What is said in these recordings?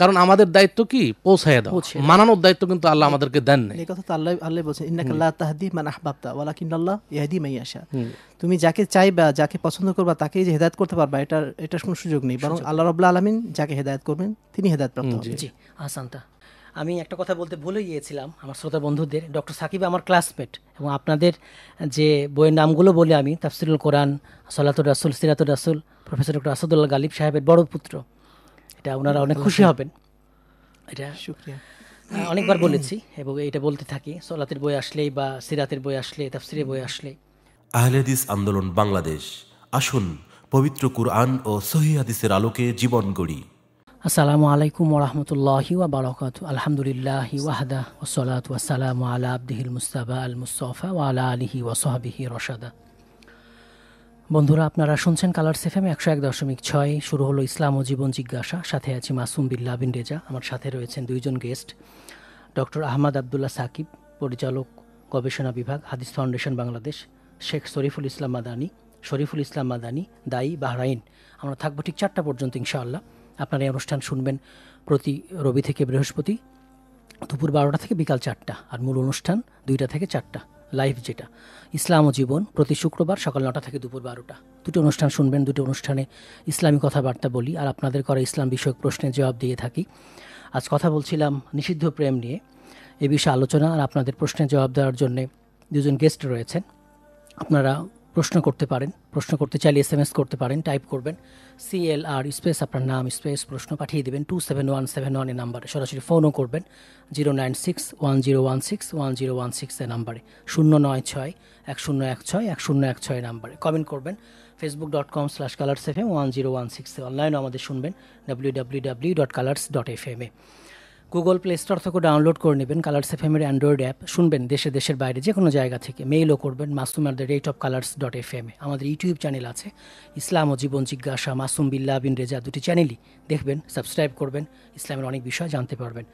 কারণ আমাদের দায়িত্ব কি পৌঁছায় দাও মানানোর দায়িত্ব কিন্তু আল্লাহ আমাদেরকে দেন না এই কথা তো আল্লাহ আল্লাহ বলছেন ইন্নাকা লা তাহদি মান আহবাবতা ওয়ালাকিন আল্লাহ ইয়াহদি মান ইয়াশা তুমি যাকে চাইবা যাকে পছন্দ করবা তাকেই যে হেদায়েত করতে পারবা এটা এটা কোনো সুযোগ নেই বরং আল্লাহ রাব্বুল আলামিন যাকে হেদায়েত করবেন তিনি হেদায়েত প্রাপ্ত হবেন জি আসানতা আমি একটা কথা বলতে ভুলে গিয়েছিলাম আমার শ্রোতা বন্ধুদের ডক্টর সাকিব আমার ক্লাসমেট এবং আপনাদের যে বইয়ের নামগুলো বলে আমি তাফসিরুল কোরআন সলাতুর রাসুল সিরাতুর রাসুল প্রফেসর ডক্টর আসাদুল্লাহ গালিব সাহেবের বড় পুত্র এটা ওনারা অনেক খুশি হবেন এটা শুক্রিয়া অনেকবার বলেছি এবং এটা বলতে থাকি সলাতের বই আসলেই বা সিরাতের বই আসলে তাফসিরের বই আসলে আহলেদিস আন্দোলন বাংলাদেশ আসুন পবিত্র কুরআন ও সহি হাদিসের আলোকে জীবন গড়ি আসসালামু আলাইকুম ওরহমতুল্লাহি ওয়া বারাকাত আলহামদুলিল্লাহ ওয়াহদা ওসলাত ওয়াসালাম আলা আব্দিহিল মুস্তাবা আল মুস্তফা ওয়া আলা আলিহি ওয়া সাহবিহি রশাদা বন্ধুরা আপনারা শুনছেন কালার সেফএম একশো এক দশমিক ছয় শুরু হলো ইসলাম ও জীবন জিজ্ঞাসা সাথে আছি মাসুম বিল্লা বিন রেজা আমার সাথে রয়েছেন দুইজন গেস্ট ডক্টর আহমদ আবদুল্লাহ সাকিব পরিচালক গবেষণা বিভাগ হাদিস ফাউন্ডেশন বাংলাদেশ শেখ শরীফুল ইসলাম মাদানি শরীফুল ইসলাম মাদানি দায়ী বাহরাইন আমরা থাকবো ঠিক চারটা পর্যন্ত ইনশাআল্লাহ আপনারা এই অনুষ্ঠান শুনবেন প্রতি রবি থেকে বৃহস্পতি দুপুর বারোটা থেকে বিকাল চারটা আর মূল অনুষ্ঠান দুইটা থেকে চারটা লাইভ যেটা ইসলাম ও জীবন প্রতি শুক্রবার সকাল নটা থেকে দুপুর বারোটা দুটি অনুষ্ঠান শুনবেন দুটি অনুষ্ঠানে ইসলামী কথাবার্তা বলি আর আপনাদের করা ইসলাম বিষয়ক প্রশ্নের জবাব দিয়ে থাকি আজ কথা বলছিলাম নিষিদ্ধ প্রেম নিয়ে এ বিষয়ে আলোচনা আর আপনাদের প্রশ্নের জবাব দেওয়ার জন্যে দুজন গেস্ট রয়েছেন আপনারা প্রশ্ন করতে পারেন প্রশ্ন করতে চাইলে এস এম এস করতে পারেন টাইপ করবেন আর স্পেস আপনার নাম স্পেস প্রশ্ন পাঠিয়ে দেবেন two seven one seven one এ নাম্বারে সরাসরি ফোনও করবেন zero nine six one zero one six one zero one six এ নাম্বারে শূন্য নয় ছয় এক শূন্য এক ছয় এক শূন্য এক ছয় নাম্বারে কমেন্ট করবেন Facebook dot com slash Colours F M one zero one সিক্সে অনলাইনও আমাদের শুনবেন W W W dot Colours dot F M এ গুগল প্লে স্টোর থেকে ডাউনলোড করে নেবেন কালার্স এফ এমের অ্যান্ড্রয়েড অ্যাপ শুনবেন দেশে দেশের বাইরে যে কোনো জায়গা থেকে মেইলও করবেন Masum at the rate of Colours dot F M আমাদের ইউটিউব চ্যানেল আছে ইসলাম ও জীবন জিজ্ঞাসা মাসুম বিল্লা বিন রেজা দুটি চ্যানেলই দেখবেন সাবস্ক্রাইব করবেন ইসলামের অনেক বিষয় জানতে পারবেন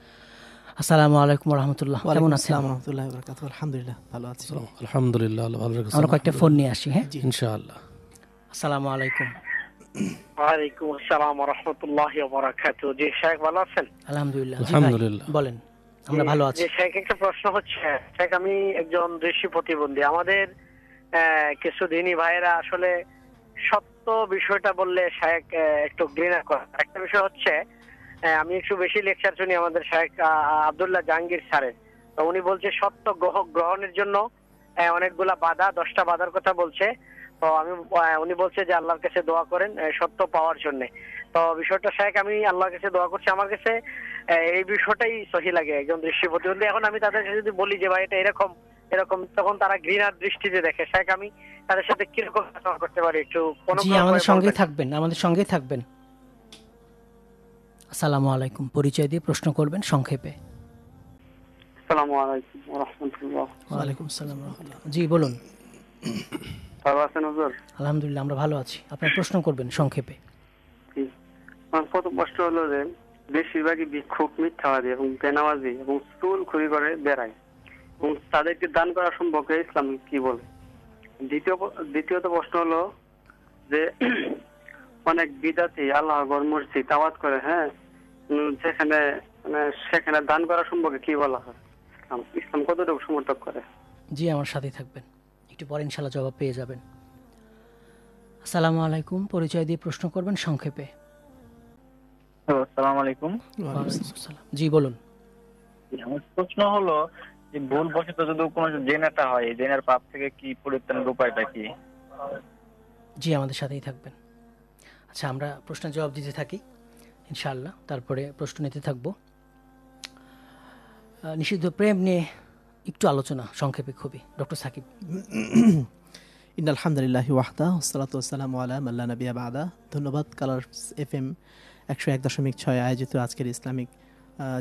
আসসালামু আলাইকুম রহমতুল্লাহ কেমন আছেন রহমতুল্লাহ আলহামদুলিল্লাহ ভালো আছি আলহামদুলিল্লাহ ভালো আমরা কয়েকটা ফোন নিয়ে আসি হ্যাঁ ইনশাআল্লাহ আসসালামু আলাইকুম আমি আমাদের ভাইয়েরা আসলে সত্য বিষয়টা বললে শেখ একটু ঘৃণা করে একটা বিষয় হচ্ছে আমি একটু বেশি লেকচার শুনি আমাদের শাহেক আবদুল্লাহ জাহাঙ্গীর স্যারের উনি বলছে সত্য গ্রহ গ্রহণের জন্য অনেকগুলা বাধা দশটা বাধার কথা বলছে তো আমি উনি বলছে যে আল্লাহর কাছে দোয়া করেন সত্য পাওয়ার জন্য তো বিষয়টা শেখ আমি আল্লাহর কাছে দোয়া করছি আমার কাছে এই বিষয়টাই সহি লাগে একজন দৃষ্টি প্রতিবন্ধী এখন আমি তাদের যদি বলি যে ভাই এটা এরকম এরকম তখন তারা ঘৃণার দৃষ্টিতে দেখে শেখ আমি তাদের সাথে কিরকম আচরণ করতে পারি একটু কোনো আমাদের সঙ্গেই থাকবেন আমাদের সঙ্গেই থাকবেন আসসালামু আলাইকুম পরিচয় দিয়ে প্রশ্ন করবেন সংক্ষেপে আসসালামু আলাইকুম ওয়া রাহমাতুল্লাহ ওয়া আলাইকুম আসসালাম জি বলুন ভালো আছেন হুজুর আলহামদুলিল্লাহ আমরা ভালো আছি আপনার প্রশ্ন করবেন সংক্ষেপে আমার হলো যে বেশিরভাগই মিথ্যাবাদী এবং বেনামাজি এবং চুল খুরি করে বেড়ায় এবং তাদেরকে দান করা সম্পর্কে ইসলাম কি বলে দ্বিতীয় দ্বিতীয়ত প্রশ্ন হলো যে অনেক বিদাতি আল্লাহ মসজিদ করে হ্যাঁ যেখানে মানে সেখানে দান করা সম্পর্কে কি বলা হয় ইসলাম কতটুকু সমর্থক করে জি আমার সাথে থাকবেন একটু পরে ইনশাল্লাহ জবাব পেয়ে যাবেন আসসালামু আলাইকুম পরিচয় দিয়ে প্রশ্ন করবেন সংক্ষেপে জি বলুন প্রশ্ন হলো যে ভুল যদি কোনো জেনাটা হয় জেনার পাপ থেকে কি পরিত্রাণের উপায়টা কি জি আমাদের সাথেই থাকবেন আচ্ছা আমরা প্রশ্নের জবাব দিতে থাকি ইনশাআল্লাহ তারপরে প্রশ্ন নিতে থাকবো নিষিদ্ধ প্রেম নিয়ে একটু আলোচনা সংক্ষেপে খুবই ডক্টর সাকিব ইন আলহামদুলিল্লাহ ওয়াহদা সালাতাম আলাম আল্লাহ নবী আবাদা ধন্যবাদ কালার এফ এম একশো এক দশমিক ছয় আয়োজিত আজকের ইসলামিক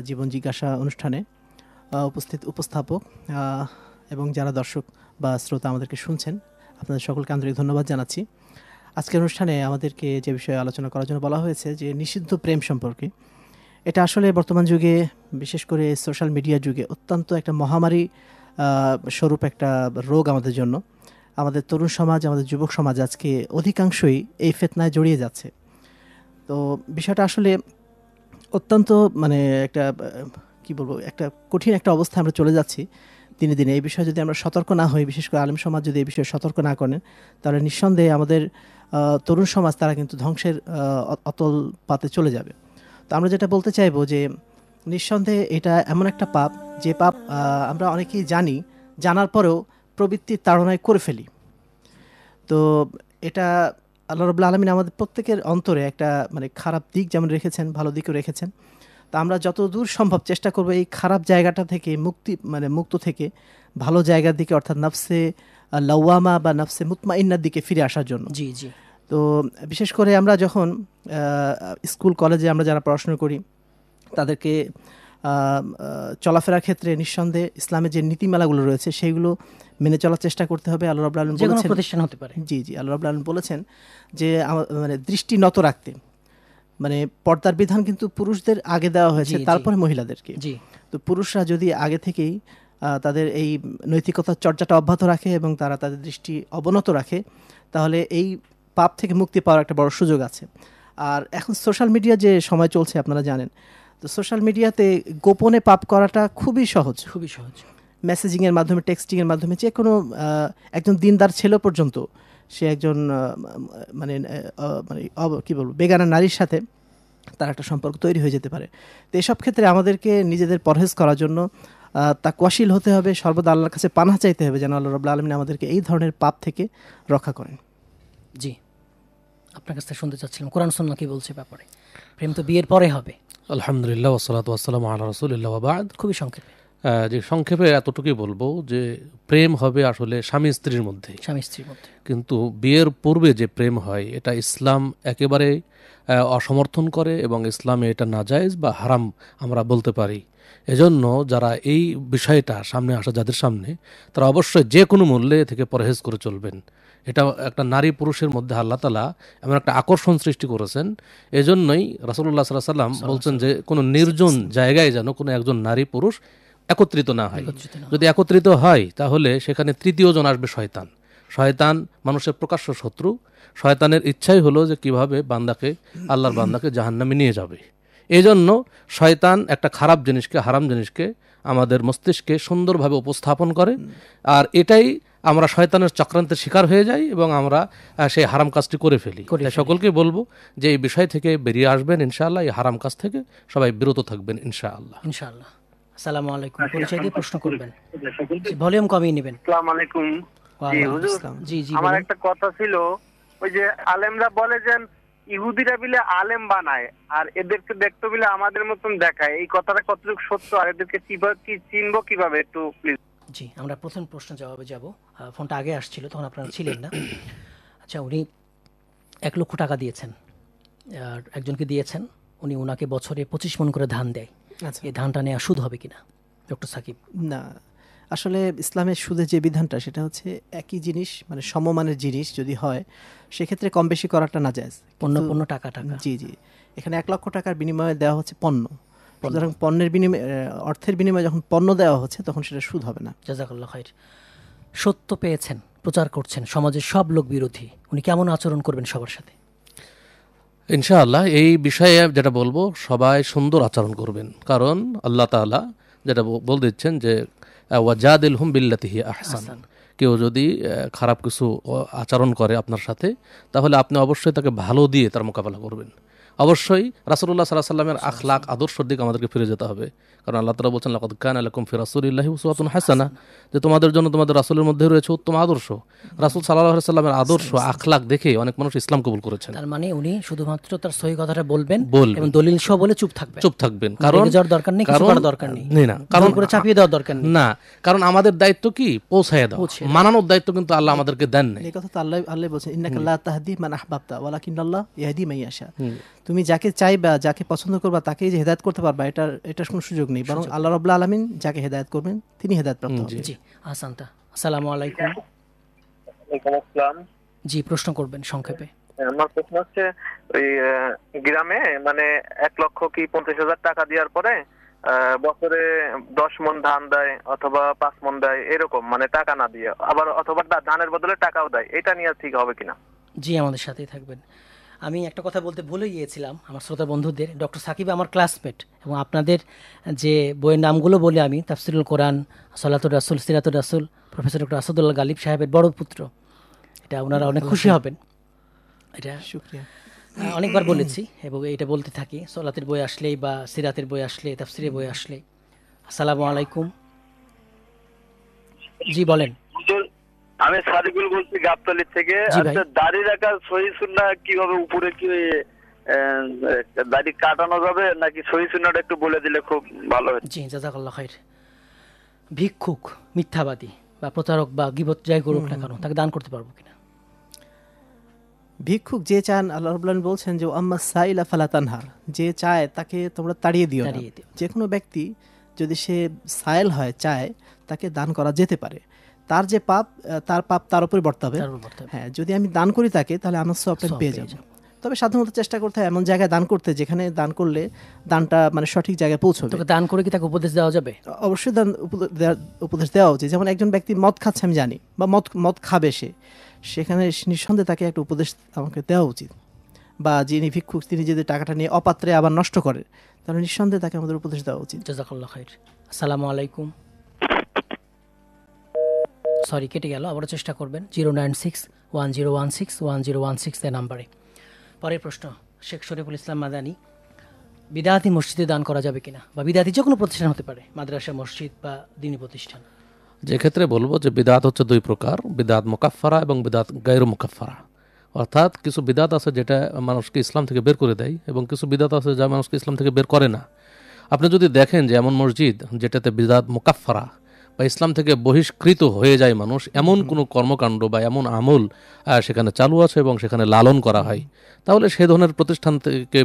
জীবন জিজ্ঞাসা অনুষ্ঠানে উপস্থিত উপস্থাপক এবং যারা দর্শক বা শ্রোতা আমাদেরকে শুনছেন আপনাদের সকলকে আন্তরিক ধন্যবাদ জানাচ্ছি আজকের অনুষ্ঠানে আমাদেরকে যে বিষয়ে আলোচনা করার জন্য বলা হয়েছে যে নিষিদ্ধ প্রেম সম্পর্কে এটা আসলে বর্তমান যুগে বিশেষ করে সোশ্যাল মিডিয়া যুগে অত্যন্ত একটা মহামারী স্বরূপ একটা রোগ আমাদের জন্য আমাদের তরুণ সমাজ আমাদের যুবক সমাজ আজকে অধিকাংশই এই ফেতনায় জড়িয়ে যাচ্ছে তো বিষয়টা আসলে অত্যন্ত মানে একটা কি বলবো একটা কঠিন একটা অবস্থায় আমরা চলে যাচ্ছি দিনে দিনে এই বিষয়ে যদি আমরা সতর্ক না হই বিশেষ করে আলিম সমাজ যদি এই বিষয়ে সতর্ক না করেন তাহলে নিঃসন্দেহে আমাদের তরুণ সমাজ তারা কিন্তু ধ্বংসের অতল পাতে চলে যাবে তো আমরা যেটা বলতে চাইবো যে নিঃসন্দেহে এটা এমন একটা পাপ যে পাপ আমরা অনেকেই জানি জানার পরেও প্রবৃত্তির তাড়নায় করে ফেলি তো এটা আল্লাহ রবুল্লা আলমিন আমাদের প্রত্যেকের অন্তরে একটা মানে খারাপ দিক যেমন রেখেছেন ভালো দিকও রেখেছেন তো আমরা যত দূর সম্ভব চেষ্টা করব এই খারাপ জায়গাটা থেকে মুক্তি মানে মুক্ত থেকে ভালো জায়গার দিকে অর্থাৎ নফসে লওয়ামা বা নফসে মুতমা ইন্নার দিকে ফিরে আসার জন্য জি জি তো বিশেষ করে আমরা যখন স্কুল কলেজে আমরা যারা পড়াশুনো করি তাদেরকে চলাফেরার ক্ষেত্রে নিঃসন্দেহে ইসলামের যে নীতিমালাগুলো রয়েছে সেইগুলো মেনে চলার চেষ্টা করতে হবে আল্লাহ রাবুল আলম বলেছেন প্রতিষ্ঠান হতে পারে জি জি আল্লাহ রাবুল আলম বলেছেন যে মানে দৃষ্টি নত রাখতে মানে পর্দার বিধান কিন্তু পুরুষদের আগে দেওয়া হয়েছে তারপরে মহিলাদেরকে জি তো পুরুষরা যদি আগে থেকেই তাদের এই নৈতিকতার চর্চাটা অব্যাহত রাখে এবং তারা তাদের দৃষ্টি অবনত রাখে তাহলে এই পাপ থেকে মুক্তি পাওয়ার একটা বড় সুযোগ আছে আর এখন সোশ্যাল মিডিয়া যে সময় চলছে আপনারা জানেন তো সোশ্যাল মিডিয়াতে গোপনে পাপ করাটা খুবই সহজ খুবই সহজ মেসেজিংয়ের মাধ্যমে টেক্সটিংয়ের মাধ্যমে যে কোনো একজন দিনদার ছেলে পর্যন্ত সে একজন মানে মানে কী বলবো বেগানা নারীর সাথে তার একটা সম্পর্ক তৈরি হয়ে যেতে পারে তো এসব ক্ষেত্রে আমাদেরকে নিজেদের পরহেজ করার জন্য তা তাকুয়াশীল হতে হবে সর্বদা আল্লাহর কাছে পানা চাইতে হবে যেন আল্লাহ রবুল্লা আলমিন আমাদেরকে এই ধরনের পাপ থেকে রক্ষা করেন জি আপনার কাছ থেকে শুনতে চাচ্ছিলাম কোরআন সন্না কি বলছে ব্যাপারে প্রেম তো বিয়ের পরে হবে আলহামদুলিল্লাহ ওসলাত ওয়াসালাম আল্লাহ রসুলিল্লাহ বাবাদ খুবই সংক্ষেপে যে সংক্ষেপে এতটুকুই বলবো যে প্রেম হবে আসলে স্বামী স্ত্রীর মধ্যে স্বামী স্ত্রীর মধ্যে কিন্তু বিয়ের পূর্বে যে প্রেম হয় এটা ইসলাম একেবারে অসমর্থন করে এবং ইসলামে এটা নাজায়জ বা হারাম আমরা বলতে পারি এজন্য যারা এই বিষয়টা সামনে আসা যাদের সামনে তারা অবশ্যই যে কোনো মূল্যে থেকে পরহেজ করে চলবেন এটা একটা নারী পুরুষের মধ্যে আল্লাহ তালা এমন একটা আকর্ষণ সৃষ্টি করেছেন এজন্যই রাসুল্লাহ সাল্লাহ সাল্লাম বলছেন যে কোনো নির্জন জায়গায় যেন কোনো একজন নারী পুরুষ একত্রিত না হয় যদি একত্রিত হয় তাহলে সেখানে তৃতীয় জন আসবে শয়তান শয়তান মানুষের প্রকাশ্য শত্রু শয়তানের ইচ্ছাই হলো যে কিভাবে বান্দাকে আল্লাহর বান্দাকে জাহান্নামে নিয়ে যাবে এই জন্য শয়তান একটা খারাপ জিনিসকে হারাম জিনিসকে আমাদের মস্তিষ্কে সুন্দরভাবে উপস্থাপন করে আর এটাই আমরা শয়তানের চক্রান্তের শিকার হয়ে যাই এবং আমরা সেই হারাম কাজটি করে ফেলি সকলকে বলবো যে এই বিষয় থেকে বেরিয়ে আসবেন ইনশাআল্লাহ এই হারাম কাজ থেকে সবাই বিরত থাকবেন ইনশাআল্লাহ ইনশাআল্লাহ আসসালামু আলাইকুম পরিচয় দিয়ে প্রশ্ন করবেন ভলিউম কমিয়ে নেবেন আসসালামু আলাইকুম জি জি আমার একটা কথা ছিল ওই যে আলেমরা বলে যে ইহুদিরা বিলে আলেম বানায় আর এদেরকে দেখতে বিলে আমাদের মতন দেখায় এই কথাটা কতটুকু সত্য আর এদেরকে কি চিনবো কিভাবে একটু প্লিজ জি আমরা প্রথম প্রশ্ন জবাবে যাব ফোনটা আগে আসছিল তখন আপনারা ছিলেন না আচ্ছা উনি এক লক্ষ টাকা দিয়েছেন আর একজনকে দিয়েছেন উনি ওনাকে বছরে পঁচিশ মন করে ধান দেয় আচ্ছা। এই ধানটা নেওয়া সুদ হবে কিনা ডক্টর সাকিব না আসলে ইসলামের সুদে যে বিধানটা সেটা হচ্ছে একই জিনিস মানে সমমানের জিনিস যদি হয় সেক্ষেত্রে কম বেশি করাটা না যায় পণ্য পণ্য টাকা টাকা জি জি এখানে এক লক্ষ টাকার বিনিময়ে দেওয়া হচ্ছে পণ্য যখন পণ্যের বিনিময়ে অর্থের বিনিময়ে যখন পণ্য দেওয়া হচ্ছে তখন সেটা সুদ হবে না জাজাকাল্লা খাইর সত্য পেয়েছেন প্রচার করছেন সমাজের সব লোক বিরোধী উনি কেমন আচরণ করবেন সবার সাথে ইনশাআল্লাহ এই বিষয়ে যেটা বলবো সবাই সুন্দর আচরণ করবেন কারণ আল্লাহ তালা যেটা বল দিচ্ছেন যে ওয়াজাদিল হুম বিল্লাতিহি আহসান কেউ যদি খারাপ কিছু আচরণ করে আপনার সাথে তাহলে আপনি অবশ্যই তাকে ভালো দিয়ে তার মোকাবেলা করবেন অবশ্যই রাসুল্লাহ সাল্লাহ সাল্লামের আখলাক আদর্শের দিকে আমাদেরকে ফিরে যেতে হবে কারণ আল্লাহ তালা বলছেন লকদ কান আলকুম ফি রাসুলিল্লাহি উসওয়াতুন হাসানা যে তোমাদের জন্য তোমাদের রাসুলের মধ্যে রয়েছে উত্তম আদর্শ রাসুল সাল্লাহ সাল্লামের আদর্শ আখলাক দেখে অনেক মানুষ ইসলাম কবুল করেছেন তার মানে উনি শুধুমাত্র তার সহি কথাটা বলবেন এবং দলিল সহ বলে চুপ থাকবেন চুপ থাকবেন কারণ যাওয়ার দরকার নেই কারণ দরকার নেই না কারণ করে চাপিয়ে দেওয়ার দরকার নেই না কারণ আমাদের দায়িত্ব কি পৌঁছায় দাও মানানোর দায়িত্ব কিন্তু আল্লাহ আমাদেরকে দেন না এই কথা তো আল্লাহ আল্লাহ বলছেন ইন্নাকা লা তাহদি মান আহবাবতা ওয়ালাকিন আল্লাহ ইয়াহদি মাইয়াশা তুমি যাকে চাইবা যাকে পছন্দ করবা তাকেই যে হেদায়ত করতে পারবা এটার এটার কোনো সুযোগ নেই বরং আল্লাহ রবুল্লা আলমিন যাকে হেদায়ত করবেন তিনি হেদায়ত প্রাপ্ত হবেন জি আসসালামু আলাইকুম আসসালাম জি প্রশ্ন করবেন সংক্ষেপে হ্যাঁ, আমার প্রশ্ন হচ্ছে ওই গ্রামে মানে এক লক্ষ কি পঞ্চাশ হাজার টাকা দেওয়ার পরে বছরে দশ মন ধান দেয় অথবা পাঁচ মন দেয় এরকম মানে টাকা না দিয়ে আবার অথবা ধানের বদলে টাকাও দেয় এটা নিয়ে ঠিক হবে কিনা জি আমাদের সাথেই থাকবেন আমি একটা কথা বলতে ভুলে গিয়েছিলাম আমার শ্রোতা বন্ধুদের ডক্টর সাকিব আমার ক্লাসমেট এবং আপনাদের যে বইয়ের নামগুলো বলে আমি তাফসিরুল কোরআন সলাতুর রাসুল সিরাতুর রাসুল প্রফেসর ডক্টর আসাদুল্লাহ গালিব সাহেবের বড় পুত্র এটা ওনারা অনেক খুশি হবেন এটা শুক্রিয়া অনেকবার বলেছি এবং এটা বলতে থাকি সলাতের বই আসলেই বা সিরাতের বই আসলে তাফসিরের বই আসলে আসসালামু আলাইকুম জি বলেন আমি সাদিকুল বলছি গাবতলি থেকে আচ্ছা দাড়ি রাখা সহি সুন্না কিভাবে উপরে কি দাড়ি কাটানো যাবে নাকি সহি সুন্নাটা একটু বলে দিলে খুব ভালো হয় জি জাজাকাল্লাহ খাইর ভিক্ষুক মিথ্যাবাদী বা প্রতারক বা গিবত যাই করুক না কেন তাকে দান করতে পারবো কিনা ভিক্ষুক যে চান আল্লাহ বলছেন যে আম্মা সাইলা ফালাতানহার যে চায় তাকে তোমরা তাড়িয়ে দিও যে কোনো ব্যক্তি যদি সে সাইল হয় চায় তাকে দান করা যেতে পারে তার যে পাপ তার পাপ তার উপরে বর্তাবে হ্যাঁ যদি আমি দান করি তাকে তাহলে আমার সবটা পেয়ে যাবো তবে সাধারণত চেষ্টা করতে হয় এমন জায়গায় দান করতে যেখানে দান করলে দানটা মানে সঠিক জায়গায় পৌঁছবে দান করে কি তাকে উপদেশ দেওয়া যাবে অবশ্যই দান উপদেশ দেওয়া উচিত যেমন একজন ব্যক্তি মদ খাচ্ছে আমি জানি বা মদ মদ খাবে সে সেখানে নিঃসন্দেহে তাকে একটা উপদেশ আমাকে দেওয়া উচিত বা যিনি ভিক্ষুক তিনি যদি টাকাটা নিয়ে অপাত্রে আবার নষ্ট করে তাহলে নিঃসন্দেহে তাকে আমাদের উপদেশ দেওয়া উচিত জাজাকাল্লাহ খাই আসসালামু আলাইকুম সরি কেটে গেল আবারও চেষ্টা করবেন zero nine six one zero one six one zero one six এ নাম্বারে পরের প্রশ্ন শেখ শরীফুল ইসলাম মাদানি বিদাতি মসজিদে দান করা যাবে কিনা বা বিদাতি যে কোনো প্রতিষ্ঠান হতে পারে মাদ্রাসা মসজিদ বা দিনী প্রতিষ্ঠান যে ক্ষেত্রে বলবো যে বিদাত হচ্ছে দুই প্রকার বিদাত মোকাফারা এবং বিদাত গায়ের মোকাফারা অর্থাৎ কিছু বিদাত আছে যেটা মানুষকে ইসলাম থেকে বের করে দেয় এবং কিছু বিদাত আছে যা মানুষকে ইসলাম থেকে বের করে না আপনি যদি দেখেন যে এমন মসজিদ যেটাতে বিদাত মোকাফারা বা ইসলাম থেকে বহিষ্কৃত হয়ে যায় মানুষ এমন কোনো কর্মকাণ্ড বা এমন আমল সেখানে চালু আছে এবং সেখানে লালন করা হয় তাহলে সে ধরনের প্রতিষ্ঠান থেকে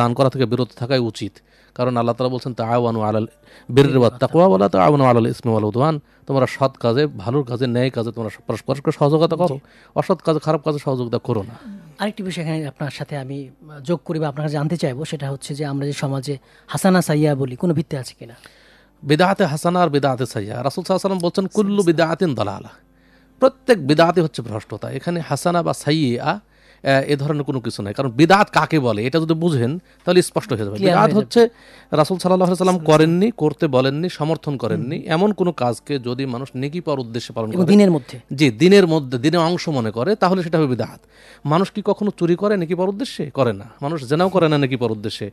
দান করা থেকে বিরত থাকাই উচিত কারণ আল্লাহ তালা বলছেন আওয়ানু আলাল বীর তাকুয়া বলা আওয়ানু আলাল ইসমিম আল উদওয়ান তোমরা সৎ কাজে ভালোর কাজে ন্যায় কাজে তোমরা পরস্পরকে সহযোগিতা করো অসৎ কাজে খারাপ কাজে সহযোগিতা করো না আরেকটি বিষয় এখানে আপনার সাথে আমি যোগ করি বা আপনারা জানতে চাইবো সেটা হচ্ছে যে আমরা যে সমাজে হাসানা সাইয়া বলি কোনো ভিত্তি আছে কিনা বিদাহাতে হাসানা আর বিদাহাতে সাইয়া রাসুল সাল্লাম বলছেন কুল্লু বিদাহাতিন দলালা প্রত্যেক বিদাহাতি হচ্ছে ভ্রষ্টতা এখানে হাসানা বা সাইয়া এ ধরনের কোনো কিছু নাই কারণ বিদাত কাকে বলে এটা যদি বুঝেন তাহলে স্পষ্ট হয়ে যাবে বিদাত হচ্ছে রাসুল সাল্লাহ সাল্লাম করেননি করতে বলেননি সমর্থন করেননি এমন কোনো কাজকে যদি মানুষ নেকি পাওয়ার উদ্দেশ্যে পালন করে দিনের মধ্যে জি দিনের মধ্যে দিনের অংশ মনে করে তাহলে সেটা হবে বিদাত মানুষ কি কখনো চুরি করে নেকি পাওয়ার উদ্দেশ্যে করে না মানুষ জেনাও করে না নেকি পাওয়ার উদ্দেশ্যে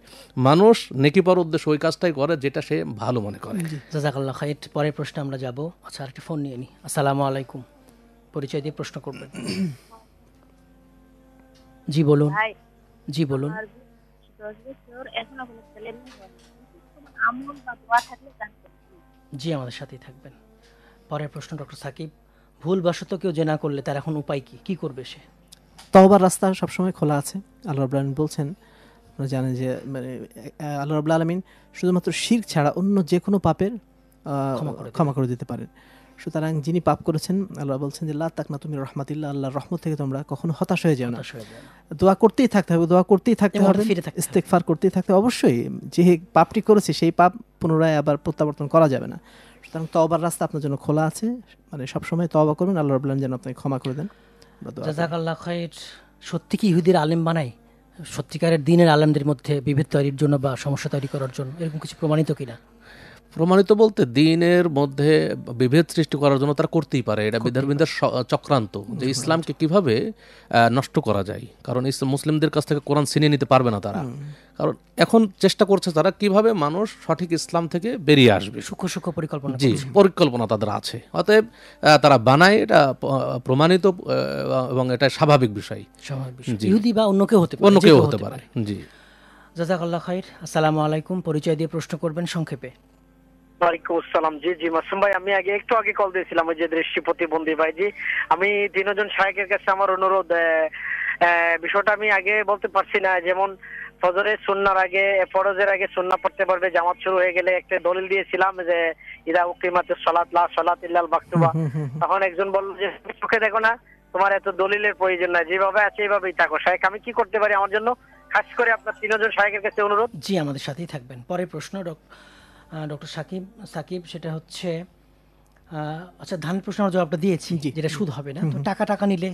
মানুষ নেকি পাওয়ার উদ্দেশ্যে ওই কাজটাই করে যেটা সে ভালো মনে করে জাজাকাল্লাহ খাই পরের প্রশ্নে আমরা যাবো আচ্ছা আরেকটা ফোন নিয়ে নিই আসসালামু আলাইকুম পরিচয় দিয়ে প্রশ্ন করবেন জি বলুন জি বলুন জি আমাদের সাথেই থাকবেন পরের প্রশ্ন ডক্টর সাকিব ভুলবশত কেউ জেনা করলে তার এখন উপায় কি কি করবে সে তওবার রাস্তা সবসময় খোলা আছে আল্লাহ রাব্বুল আলামিন বলছেন আপনারা জানেন যে মানে আল্লাহ রাব্বুল আলামিন শুধুমাত্র শির ছাড়া অন্য যে কোনো পাপের ক্ষমা করে দিতে পারেন সুতরাং যিনি পাপ করেছেন আল্লাহ বলছেন যে লা না তুমি রহমাতিল্লা আল্লাহর রহমত থেকে তোমরা কখনো হতাশ হয়ে যাও না দোয়া করতেই থাকতে হবে দোয়া করতেই থাকতে হবে ইস্তেকফার করতেই থাকতে অবশ্যই যে পাপটি করেছে সেই পাপ পুনরায় আবার প্রত্যাবর্তন করা যাবে না সুতরাং তবার রাস্তা আপনার জন্য খোলা আছে মানে সবসময় তবা করুন আল্লাহ রবুল্লাহ যেন আপনাকে ক্ষমা করে দেন সত্যি কি ইহুদির আলেম বানায় সত্যিকারের দিনের আলেমদের মধ্যে বিভেদ তৈরির জন্য বা সমস্যা তৈরি করার জন্য এরকম কিছু প্রমাণিত কিনা প্রমাণিত বলতে দিনের মধ্যে বিভেদ সৃষ্টি করার জন্য তারা করতেই পারে এটা বিধর্মীদের চক্রান্ত যে ইসলামকে কিভাবে নষ্ট করা যায় কারণ মুসলিমদের কাছ থেকে কোরআন ছিনিয়ে নিতে পারবে না তারা কারণ এখন চেষ্টা করছে তারা কিভাবে মানুষ সঠিক ইসলাম থেকে বেরিয়ে আসবে সুখ সুখ পরিকল্পনা জি পরিকল্পনা তাদের আছে অতএব তারা বানায় এটা প্রমাণিত এবং এটা স্বাভাবিক বিষয় ইহুদি বা অন্য কেউ হতে পারে অন্য কেউ হতে পারে জি জাজাকাল্লাহ খাইর আসসালামু আলাইকুম পরিচয় দিয়ে প্রশ্ন করবেন সংক্ষেপে ওয়ালাইকুম আসসালাম জি জি মাসুম ভাই আমি আগে একটু আগে কল দিয়েছিলাম ওই যে দৃষ্টি প্রতিবন্ধী ভাই জি আমি কাছে আমার অনুরোধ বিষয়টা আমি আগে বলতে পারছি না যেমন ফজরের সুন্নার আগে ফরজের আগে সুন্না পড়তে পারবে জামাত শুরু হয়ে গেলে একটা দলিল দিয়েছিলাম যে ইদা উকিমাতে সলাত লা সালাত ইল্লাল মাকতুবা তখন একজন বলল যে চোখে দেখো না তোমার এত দলিলের প্রয়োজন নাই যেভাবে আছে এইভাবেই থাকো শাহেক আমি কি করতে পারি আমার জন্য খাস করে আপনার তিনজন সাহেবের কাছে অনুরোধ জি আমাদের সাথেই থাকবেন পরে প্রশ্ন ডক্টর ডক্টর সাকিব সাকিব সেটা হচ্ছে আচ্ছা ধান প্রশ্নের জবাবটা দিয়েছি যেটা সুদ হবে না টাকা টাকা নিলে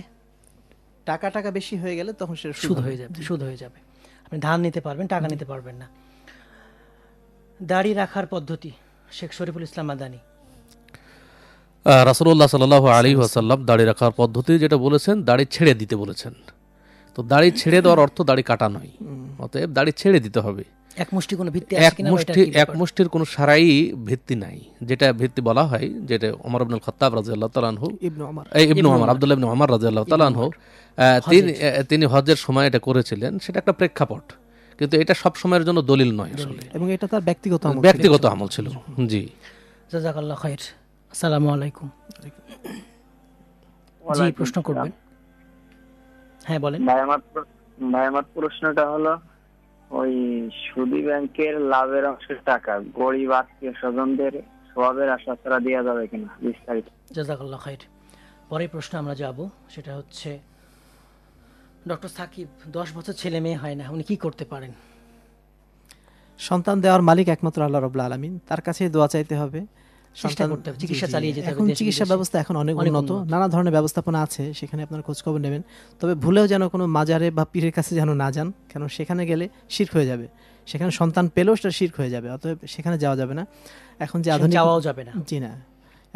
টাকা টাকা বেশি হয়ে গেলে তখন সেটা সুদ হয়ে যাবে সুদ হয়ে যাবে আপনি ধান নিতে পারবেন টাকা নিতে পারবেন না দাড়ি রাখার পদ্ধতি শেখ শরীফুল ইসলাম আদানি রাসুল্লাহ সাল্লাহ আলী আসাল্লাম দাড়ি রাখার পদ্ধতি যেটা বলেছেন দাড়ি ছেড়ে দিতে বলেছেন তো দাড়ি ছেড়ে দেওয়ার অর্থ দাড়ি কাটা নয় অতএব দাড়ি ছেড়ে দিতে হবে এক মুষ্টির কোনো সারাই ভিত্তি নাই যেটা ভিত্তি বলা হয় যেটা ওমর ইবনুল খত্তাব রাদিয়াল্লাহু তাআলা আনহু ইবনু ওমর আব্দুল্লাহ ইবনু ওমর রাদিয়াল্লাহু তাআলা আনহু তিনি তিনি হজের সময় এটা করেছিলেন সেটা একটা প্রেক্ষাপট কিন্তু এটা সব সময়ের জন্য দলিল নয় আসলে এবং এটা তার ব্যক্তিগত আমল ব্যক্তিগত আমল ছিল জি জাজাকাল্লাহ খায়ের আসসালামু আলাইকুম জি প্রশ্ন করবেন হ্যাঁ বলেন ভাই আমার ভাই আমার প্রশ্নটা হলো ওই সুদী ব্যাংকের লাভের অংশের টাকা গরিব আত্মীয় স্বজনদের সবের আশা ছাড়া দেওয়া যাবে কিনা বিস্তারিত জাজাকাল্লাহ খাইর পরের প্রশ্ন আমরা যাব সেটা হচ্ছে ডক্টর সাকিব দশ বছর ছেলে মেয়ে হয় না উনি কি করতে পারেন সন্তান দেওয়ার মালিক একমাত্র আল্লাহ রবুল্লা আলমিন তার কাছে দোয়া চাইতে হবে চিকিৎসা ব্যবস্থা এখন অনেক উন্নত নানা ধরনের ব্যবস্থাপনা আছে সেখানে আপনার নেবেন তবে ভুলেও যেন কোনো মাজারে বা পীরের কাছে যেন না যান সেখানে গেলে শির্ক হয়ে যাবে সেখানে সন্তান পেলেও সেটা শির্ক হয়ে যাবে অতএব সেখানে যাওয়া যাবে না এখন যে আধুনিক যাওয়াও যাবে না জি না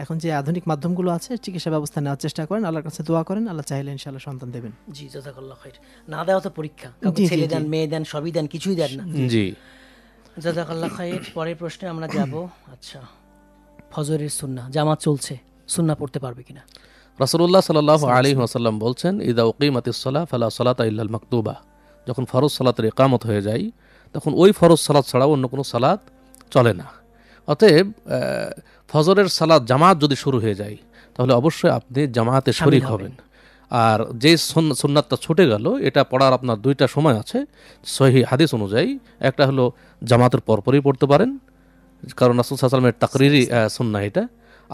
এখন যে আধুনিক মাধ্যমগুলো আছে চিকিৎসা ব্যবস্থা নেওয়ার চেষ্টা করেন আল্লাহর কাছে দোয়া করেন আল্লাহ চাইলে সন্তান দেবেন জি জাযাকাল্লাহ খাইর না দেওয়া তো পরীক্ষা ছেলে দেন মেয়ে দেন সবই দেন কিছুই দেন না জি জাযাকাল্লাহ খাইর পরের প্রশ্নে আমরা যাব আচ্ছা ফজরের সুন্না জামাত চলছে সুন্না পড়তে পারবে কিনা রাসুল্লাহ সাল্লাহ আলী আসাল্লাম বলছেন ইদা সাল্লাহ ফালা সালাত ইল্লাল মকতুবা যখন ফরজ সালাতের একামত হয়ে যায় তখন ওই ফরজ সালাত ছাড়াও অন্য কোনো সালাত চলে না অতএব ফজরের সালাত জামাত যদি শুরু হয়ে যায় তাহলে অবশ্যই আপনি জামাতে শরিক হবেন আর যে সুন্নাতটা ছুটে গেল এটা পড়ার আপনার দুইটা সময় আছে সহি হাদিস অনুযায়ী একটা হলো জামাতের পরপরই পড়তে পারেন কারণ রাসুল সাল্লামের তাকরিরই আচ্ছা, আচ্ছা। সুন্না এটা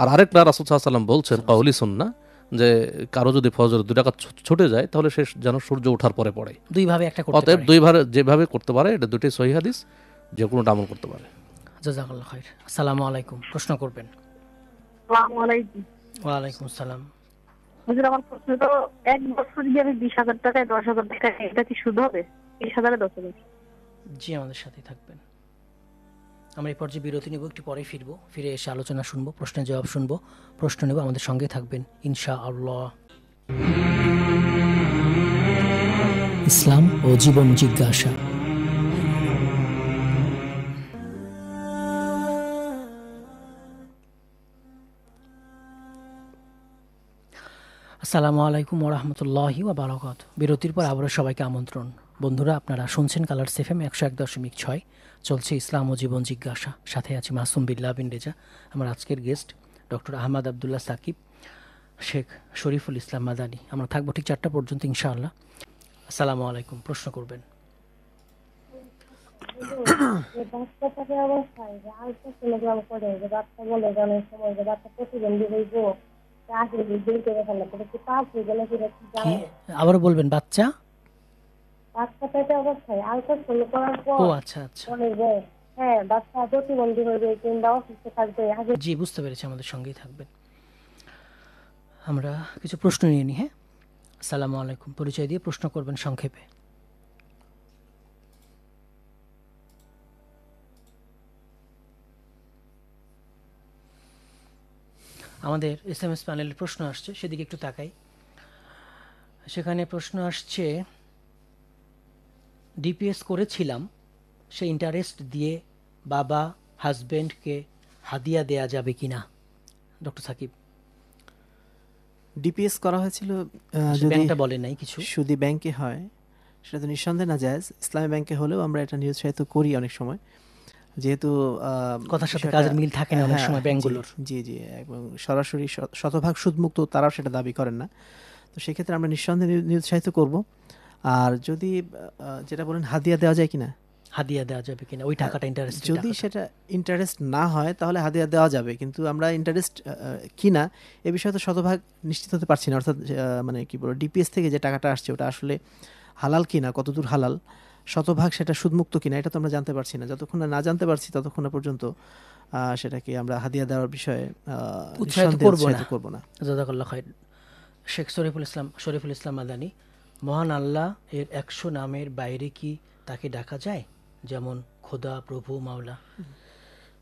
আর আরেকটা রাসুল সাল্লাম বলছেন আচ্ছা, কাউলি সুন্না যে কারো যদি ফজর দুই টাকা ছুটে যায় তাহলে সে যেন সূর্য ওঠার পরে পড়ে দুইভাবে একটা অতএব দুইভাবে যেভাবে করতে পারে এটা দুটি সহি হাদিস যে কোনো আমল করতে পারে জাজাকাল্লাহ খাইর আসসালামু আলাইকুম প্রশ্ন করবেন হুজুর আমার প্রশ্ন তো এক বছর যদি আমি বিশ হাজার টাকায় দশ হাজার টাকায় এটা কি হবে বিশ হাজারে দশ হাজার জি আমাদের সাথেই থাকবেন আমরা এই পর্যায়ে বিরতি নেব একটু পরে ফিরবো ফিরে এসে আলোচনা শুনবো প্রশ্নের জবাব শুনবো প্রশ্ন নেব আমাদের সঙ্গে থাকবেন ইনশা আল্লাহ ইসলাম ও জীবন জিজ্ঞাসা আসসালামু আলাইকুম ওরহমতুল্লাহি ওয়া বিরতির পর আবারও সবাইকে আমন্ত্রণ বন্ধুরা আপনারা শুনছেন কালার সেফএম একশো এক দশমিক ছয় চলছে ইসলাম ও জীবন জিজ্ঞাসা সাথে আছে মাসুম বিল্লা বিন রেজা আমার আজকের গেস্ট ডক্টর আহমদ আবদুল্লাহ সাকিব শেখ শরীফুল ইসলাম মাদানি আমরা থাকবো ঠিক চারটা পর্যন্ত ইনশাআল্লাহ আসসালামু আলাইকুম প্রশ্ন করবেন আবার বলবেন বাচ্চা বাচ্চা পেটে অবস্থায় করার পর ও আচ্ছা আচ্ছা বলে যে হ্যাঁ বাচ্চা কিংবা অসুস্থ থাকবে জি বুঝতে পেরেছি আমাদের সঙ্গেই থাকবেন আমরা কিছু প্রশ্ন নিয়ে নিই হ্যাঁ আলাইকুম পরিচয় দিয়ে প্রশ্ন করবেন সংক্ষেপে আমাদের এস এম এস প্যানেলের প্রশ্ন আসছে সেদিকে একটু তাকাই সেখানে প্রশ্ন আসছে ডিপিএস করেছিলাম সে ইন্টারেস্ট দিয়ে বাবা হাজব্যান্ডকে হাদিয়া দেয়া যাবে কি না ডক্টর সাকিব ডিপিএস করা হয়েছিল ব্যাংকটা বলে নাই কিছু সুদি ব্যাংকে হয় সেটা তো নিঃসন্দেহে না যায় ইসলামী ব্যাংকে হলেও আমরা এটা নিরুৎসাহিত করি অনেক সময় যেহেতু কথার সাথে কাজের মিল থাকে না অনেক হ্যাঁ, সময় ব্যাংকগুলোর জি জি এবং সরাসরি শতভাগ সুদমুক্ত তারাও সেটা দাবি করেন না তো সেক্ষেত্রে আমরা নিঃসন্দেহে নিরুৎসাহিত করবো আর যদি যেটা বলেন হাদিয়া দেওয়া যায় কিনা হাদিয়া দেওয়া যাবে কিনা ওই টাকাটা ইন্টারেস্ট যদি সেটা ইন্টারেস্ট না হয় তাহলে হাদিয়া দেওয়া যাবে কিন্তু আমরা ইন্টারেস্ট কিনা এ বিষয়ে তো শতভাগ নিশ্চিত হতে পারছি না অর্থাৎ মানে কি বলবো ডিপিএস থেকে যে টাকাটা আসছে ওটা আসলে হালাল কিনা কতদূর হালাল শতভাগ সেটা সুদমুক্ত কিনা এটা তো আমরা জানতে পারছি না যতক্ষণ না জানতে পারছি ততক্ষণ পর্যন্ত সেটাকে আমরা হাদিয়া দেওয়ার বিষয়ে উৎসাহিত করবো না করবো না জাজাকাল্লাহ খাই শেখ শরীফুল ইসলাম শরীফুল ইসলাম আদানি মহান আল্লাহ এর একশো নামের বাইরে কি তাকে ডাকা যায় যেমন খোদা প্রভু মাওলা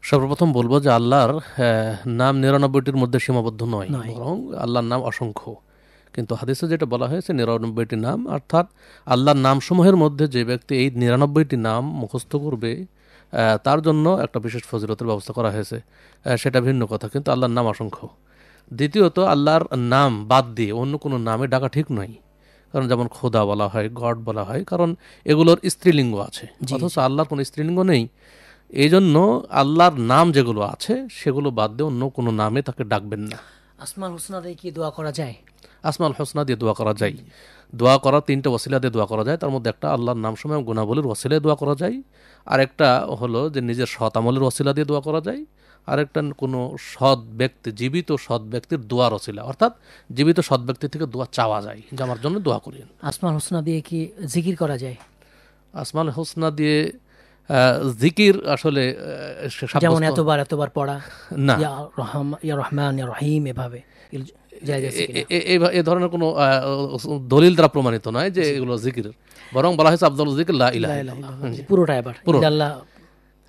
সর্বপ্রথম বলবো যে আল্লাহর নাম নিরানব্বইটির মধ্যে সীমাবদ্ধ নয় বরং আল্লাহর নাম অসংখ্য কিন্তু হাদিসে যেটা বলা হয়েছে নিরানব্বইটি নাম অর্থাৎ আল্লাহর নাম সমূহের মধ্যে যে ব্যক্তি এই নিরানব্বইটি নাম মুখস্থ করবে তার জন্য একটা বিশেষ ফজিলতের ব্যবস্থা করা হয়েছে সেটা ভিন্ন কথা কিন্তু আল্লাহর নাম অসংখ্য দ্বিতীয়ত আল্লাহর নাম বাদ দিয়ে অন্য কোনো নামে ডাকা ঠিক নয় কারণ যেমন খোদা বলা হয় গড বলা হয় কারণ এগুলোর স্ত্রীলিঙ্গ আছে অথচ আল্লাহর কোনো স্ত্রীলিঙ্গ নেই এই জন্য আল্লাহর নাম যেগুলো আছে সেগুলো বাদ দিয়ে অন্য কোনো নামে তাকে ডাকবেন না আসমাল হোসনা দিয়ে কি দোয়া করা যায় আসমাল হোসনা দিয়ে দোয়া করা যায় দোয়া করা তিনটে ওসিলা দিয়ে দোয়া করা যায় তার মধ্যে একটা আল্লাহর নাম সময় গুণাবলীর ওসিলায় দোয়া করা যায় আর একটা হলো যে নিজের সৎ আমলের ওসিলা দিয়ে দোয়া করা যায় আরেকটা কোনো সৎ ব্যক্তি জীবিত সৎ ব্যক্তির দোয়া রসিলা অর্থাৎ জীবিত সৎ ব্যক্তি থেকে দোয়া চাওয়া যায় যে আমার জন্য দোয়া করেন আসমান হোসনা দিয়ে কি জিকির করা যায় আসমান হোসনা দিয়ে জিকির আসলে যেমন এতবার এতবার পড়া না ইয়া রহমান ইয়া রহিম এভাবে এ ধরনের কোনো দলিল দ্বারা প্রমাণিত নয় যে এগুলো জিকির বরং বলা হয়েছে আব্দুল জিকির লা ইলাহা পুরোটা এবার পুরো আল্লাহ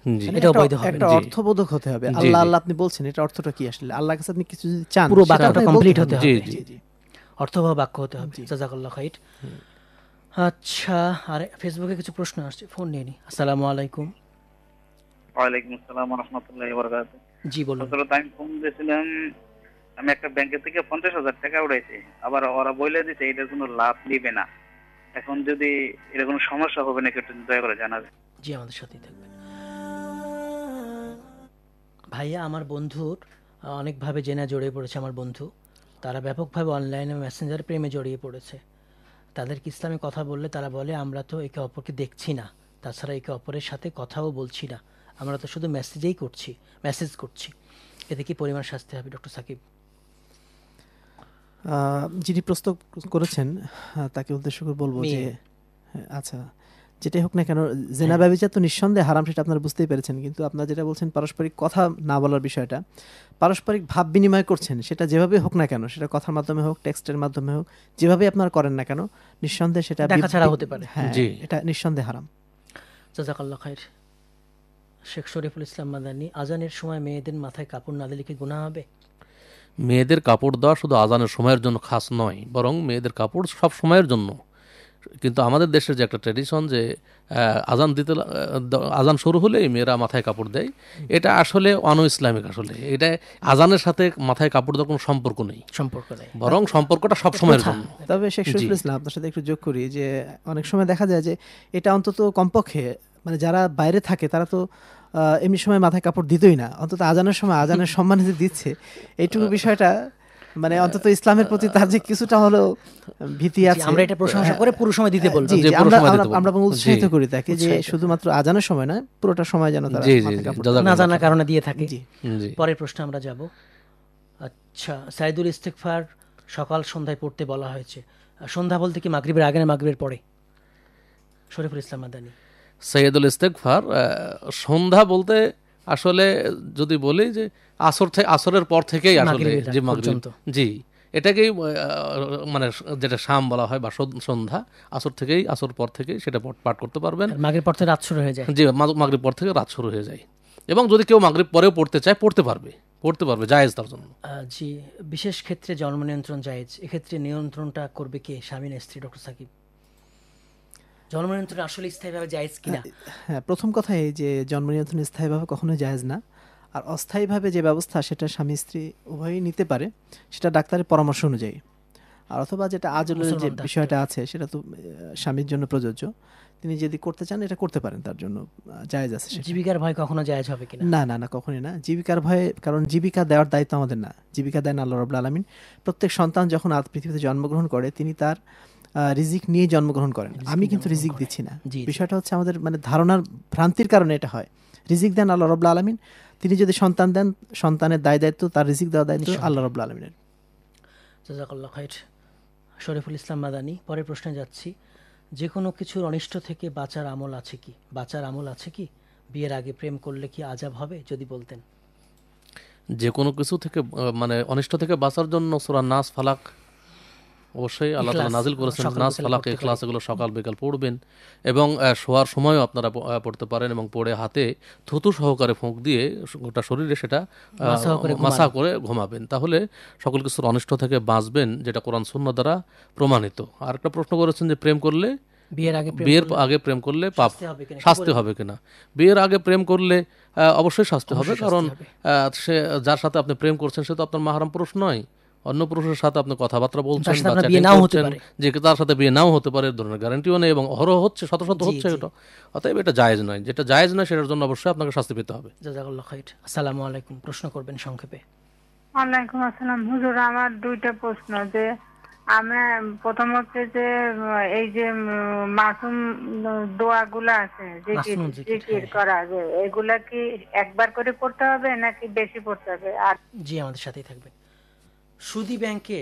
মানে এটা অবৈধ হবে একটা অর্থবোধক হতে হবে আল্লাহ আল্লাহ আপনি বলছেন এটা অর্থটা কি আসলে আল্লাহর কাছে আপনি কিছু যদি চান পুরো বাক্যটা কমপ্লিট হতে হবে অর্থবহ বাক্য হতে হবে জাজাকাল্লাহ খাইর আচ্ছা ফেসবুকে কিছু প্রশ্ন আসছে ফোন নিয়ে নি আসসালামু আলাইকুম ওয়ালাইকুম আসসালাম রাহমাতুল্লাহি ওয়া বারাকাতুহু জি বলুন আসলে আমি ফোন দিয়েছিলাম আমি একটা ব্যাংকের থেকে পঞ্চাশ হাজার টাকা উঠাইছি আবার ওরা বলে দিছে এটার কোনো লাভ নিবে না এখন যদি এরকম সমস্যা হবে নাকি একটু দয়া করে জানাবে জি আমাদের সাথেই থাকবেন ভাইয়া আমার বন্ধুর অনেকভাবে জেনা জড়িয়ে পড়েছে আমার বন্ধু তারা ব্যাপকভাবে অনলাইনে মেসেঞ্জার প্রেমে জড়িয়ে পড়েছে তাদের ইসলামে কথা বললে তারা বলে আমরা তো একে অপরকে দেখছি না তাছাড়া একে অপরের সাথে কথাও বলছি না আমরা তো শুধু মেসেজেই করছি মেসেজ করছি এতে কি পরিমাণ শাস্তি হবে ডক্টর সাকিব যিনি প্রশ্ন করেছেন তাকে উদ্দেশ্য করে বলবো যে আচ্ছা যেটাই হোক না কেন জেনা হ্যাঁ। ব্যবচার তো নিঃসন্দেহে হারাম সেটা আপনারা বুঝতেই পেরেছেন কিন্তু আপনারা যেটা বলছেন পারস্পরিক কথা না বলার বিষয়টা পারস্পরিক ভাব বিনিময় করছেন সেটা যেভাবে হোক না কেন সেটা কথার মাধ্যমে হোক টেক্সটের মাধ্যমে হোক যেভাবে আপনারা করেন না কেন নিঃসন্দেহে সেটা দেখা ছাড়া হতে পারে হ্যাঁ এটা নিঃসন্দেহে হারাম জাজাকাল্লা খাইর শেখ শরীফুল ইসলাম মাদানি আজানের সময় মেয়েদের মাথায় কাপড় না দিলে কি গুণা হবে মেয়েদের কাপড় দেওয়া শুধু আজানের সময়ের জন্য খাস নয় বরং মেয়েদের কাপড় সব সময়ের জন্য কিন্তু আমাদের দেশের যে একটা ট্র্যাডিশন যে আজান দিতে আজান শুরু হলেই মেয়েরা মাথায় কাপড় দেয় এটা আসলে অন ইসলামিক আসলে এটা আজানের সাথে মাথায় কাপড় দেওয়ার কোনো সম্পর্ক নেই সম্পর্ক নেই বরং আচ্ছা। সম্পর্কটা সবসময় আচ্ছা, আচ্ছা। তবে শেখ শুরু ইসলাম আপনার সাথে একটু যোগ করি যে অনেক সময় দেখা যায় যে এটা অন্তত কমপক্ষে মানে যারা বাইরে থাকে তারা তো এমনি সময় মাথায় কাপড় দিতই না অন্তত আজানের সময় আজানের সম্মান দিচ্ছে এইটুকু বিষয়টা মানে অন্তত ইসলামের প্রতি তার যে কিছুটা হলো ভীতি আছে আমরা এটা প্রশংসা করে পুরো সময় দিতে বলবো আমরা উৎসাহিত করি তাকে যে শুধুমাত্র আজানের সময় না পুরোটা সময় যেন তারা না জানার কারণে দিয়ে থাকে পরের প্রশ্ন আমরা যাব আচ্ছা সাইদুল ইস্তেকফার সকাল সন্ধ্যায় পড়তে বলা হয়েছে সন্ধ্যা বলতে কি মাগরিবের আগে না মাগরিবের পরে শরীফুল ইসলাম মাদানী সৈয়দুল ইস্তেকফার সন্ধ্যা বলতে আসলে যদি বলি যে আসর থেকে আসরের পর থেকেই আসলে যে মাগরিব জি এটাকেই মানে যেটা শাম বলা হয় বা সন্ধ্যা আসর থেকেই আসর পর থেকেই সেটা পাঠ করতে পারবেন মাগরিব পর থেকে রাত শুরু হয়ে যায় জি মাগরিব পর থেকে রাত শুরু হয়ে যায় এবং যদি কেউ মাগরিব পরেও পড়তে চায় পড়তে পারবে পড়তে পারবে জায়েজ তার জন্য জি বিশেষ ক্ষেত্রে জন্ম নিয়ন্ত্রণ জায়েজ এক্ষেত্রে নিয়ন্ত্রণটা করবে কে স্বামী স্ত্রী ডক্টর সাকিব জন্ম আসলে স্থায়ীভাবে জায়েজ কিনা হ্যাঁ, হ্যাঁ প্রথম কথা এই যে জন্মনিয়ন্ত্রণ স্থায়ীভাবে কখনো জায়েজ না আর অস্থায়ীভাবে যে ব্যবস্থা সেটা স্বামী স্ত্রী উভয়ই নিতে পারে সেটা ডাক্তারের পরামর্শ অনুযায়ী আর অথবা যেটা আজলের যে বিষয়টা আছে সেটা তো স্বামীর জন্য প্রযোজ্য তিনি যদি করতে চান এটা করতে পারেন তার জন্য জায়েজ আছে জীবিকার ভয় কখনো জায়েজ হবে কিনা না না না কখনই না জীবিকার ভয়ে কারণ জীবিকা দেওয়ার দায়িত্ব আমাদের না জীবিকা দেন আল্লাহ রবুল্লা আলমিন প্রত্যেক সন্তান যখন আজ পৃথিবীতে জন্মগ্রহণ করে তিনি তার রিজিক নিয়ে জন্মগ্রহণ করেন আমি কিন্তু রিজিক দিচ্ছি না বিষয়টা হচ্ছে আমাদের মানে ধারণার ভ্রান্তির কারণে এটা হয় রিজিক দেন আল্লাহ রবুল্লা আলমিন তিনি যদি সন্তান দেন সন্তানের দায় দায়িত্ব তার রিজিক দেওয়া দায়িত্ব আল্লাহ রবুল্লা আলমিনের শরীফুল ইসলাম মাদানি পরের প্রশ্নে যাচ্ছি যে কোনো কিছুর অনিষ্ট থেকে বাঁচার আমল আছে কি বাঁচার আমল আছে কি বিয়ের আগে প্রেম করলে কি আজাব হবে যদি বলতেন যে কোনো কিছু থেকে মানে অনিষ্ট থেকে বাঁচার জন্য সুরা নাস ফালাক অবশ্যই আল্লাহ তালা নাজিল করেছেন নাজ ফালাকে ক্লাস এগুলো সকাল বিকাল পড়বেন এবং শোয়ার সময়ও আপনারা পড়তে পারেন এবং পড়ে হাতে থুতু সহকারে ফোঁক দিয়ে গোটা শরীরে সেটা মাসা করে ঘুমাবেন তাহলে সকল কিছুর অনিষ্ট থেকে বাঁচবেন যেটা কোরআন শূন্য দ্বারা প্রমাণিত আর একটা প্রশ্ন করেছেন যে প্রেম করলে বিয়ের আগে বিয়ের আগে প্রেম করলে পাপ শাস্তি হবে কিনা বিয়ের আগে প্রেম করলে অবশ্যই শাস্তি হবে কারণ সে যার সাথে আপনি প্রেম করছেন সে তো আপনার মাহারাম পুরুষ নয় অন্য পুরুষের সাথে আপনি কথাবার্তা বলছেন যে তার সাথে বিয়ে নাও হতে পারে ধরনের গ্যারান্টিও নেই এবং অহরহ হচ্ছে শত শত হচ্ছে এটা অতএব এটা জায়েজ নয় যেটা জায়েজ নয় সেটার জন্য অবশ্যই আপনাকে শাস্তি পেতে হবে জাজাকাল্লাহ খাইর আসসালামু আলাইকুম প্রশ্ন করবেন সংক্ষেপে ওয়ালাইকুম আসসালাম হুজুর আমার দুইটা প্রশ্ন যে আমরা প্রথম হচ্ছে যে এই যে মাসুম দোয়াগুলো আছে যে জিকির হ্যাঁ। করা যে এগুলা কি একবার করে পড়তে হবে নাকি বেশি পড়তে হবে আর জি আমাদের সাথেই থাকবেন সুদি ব্যাংকে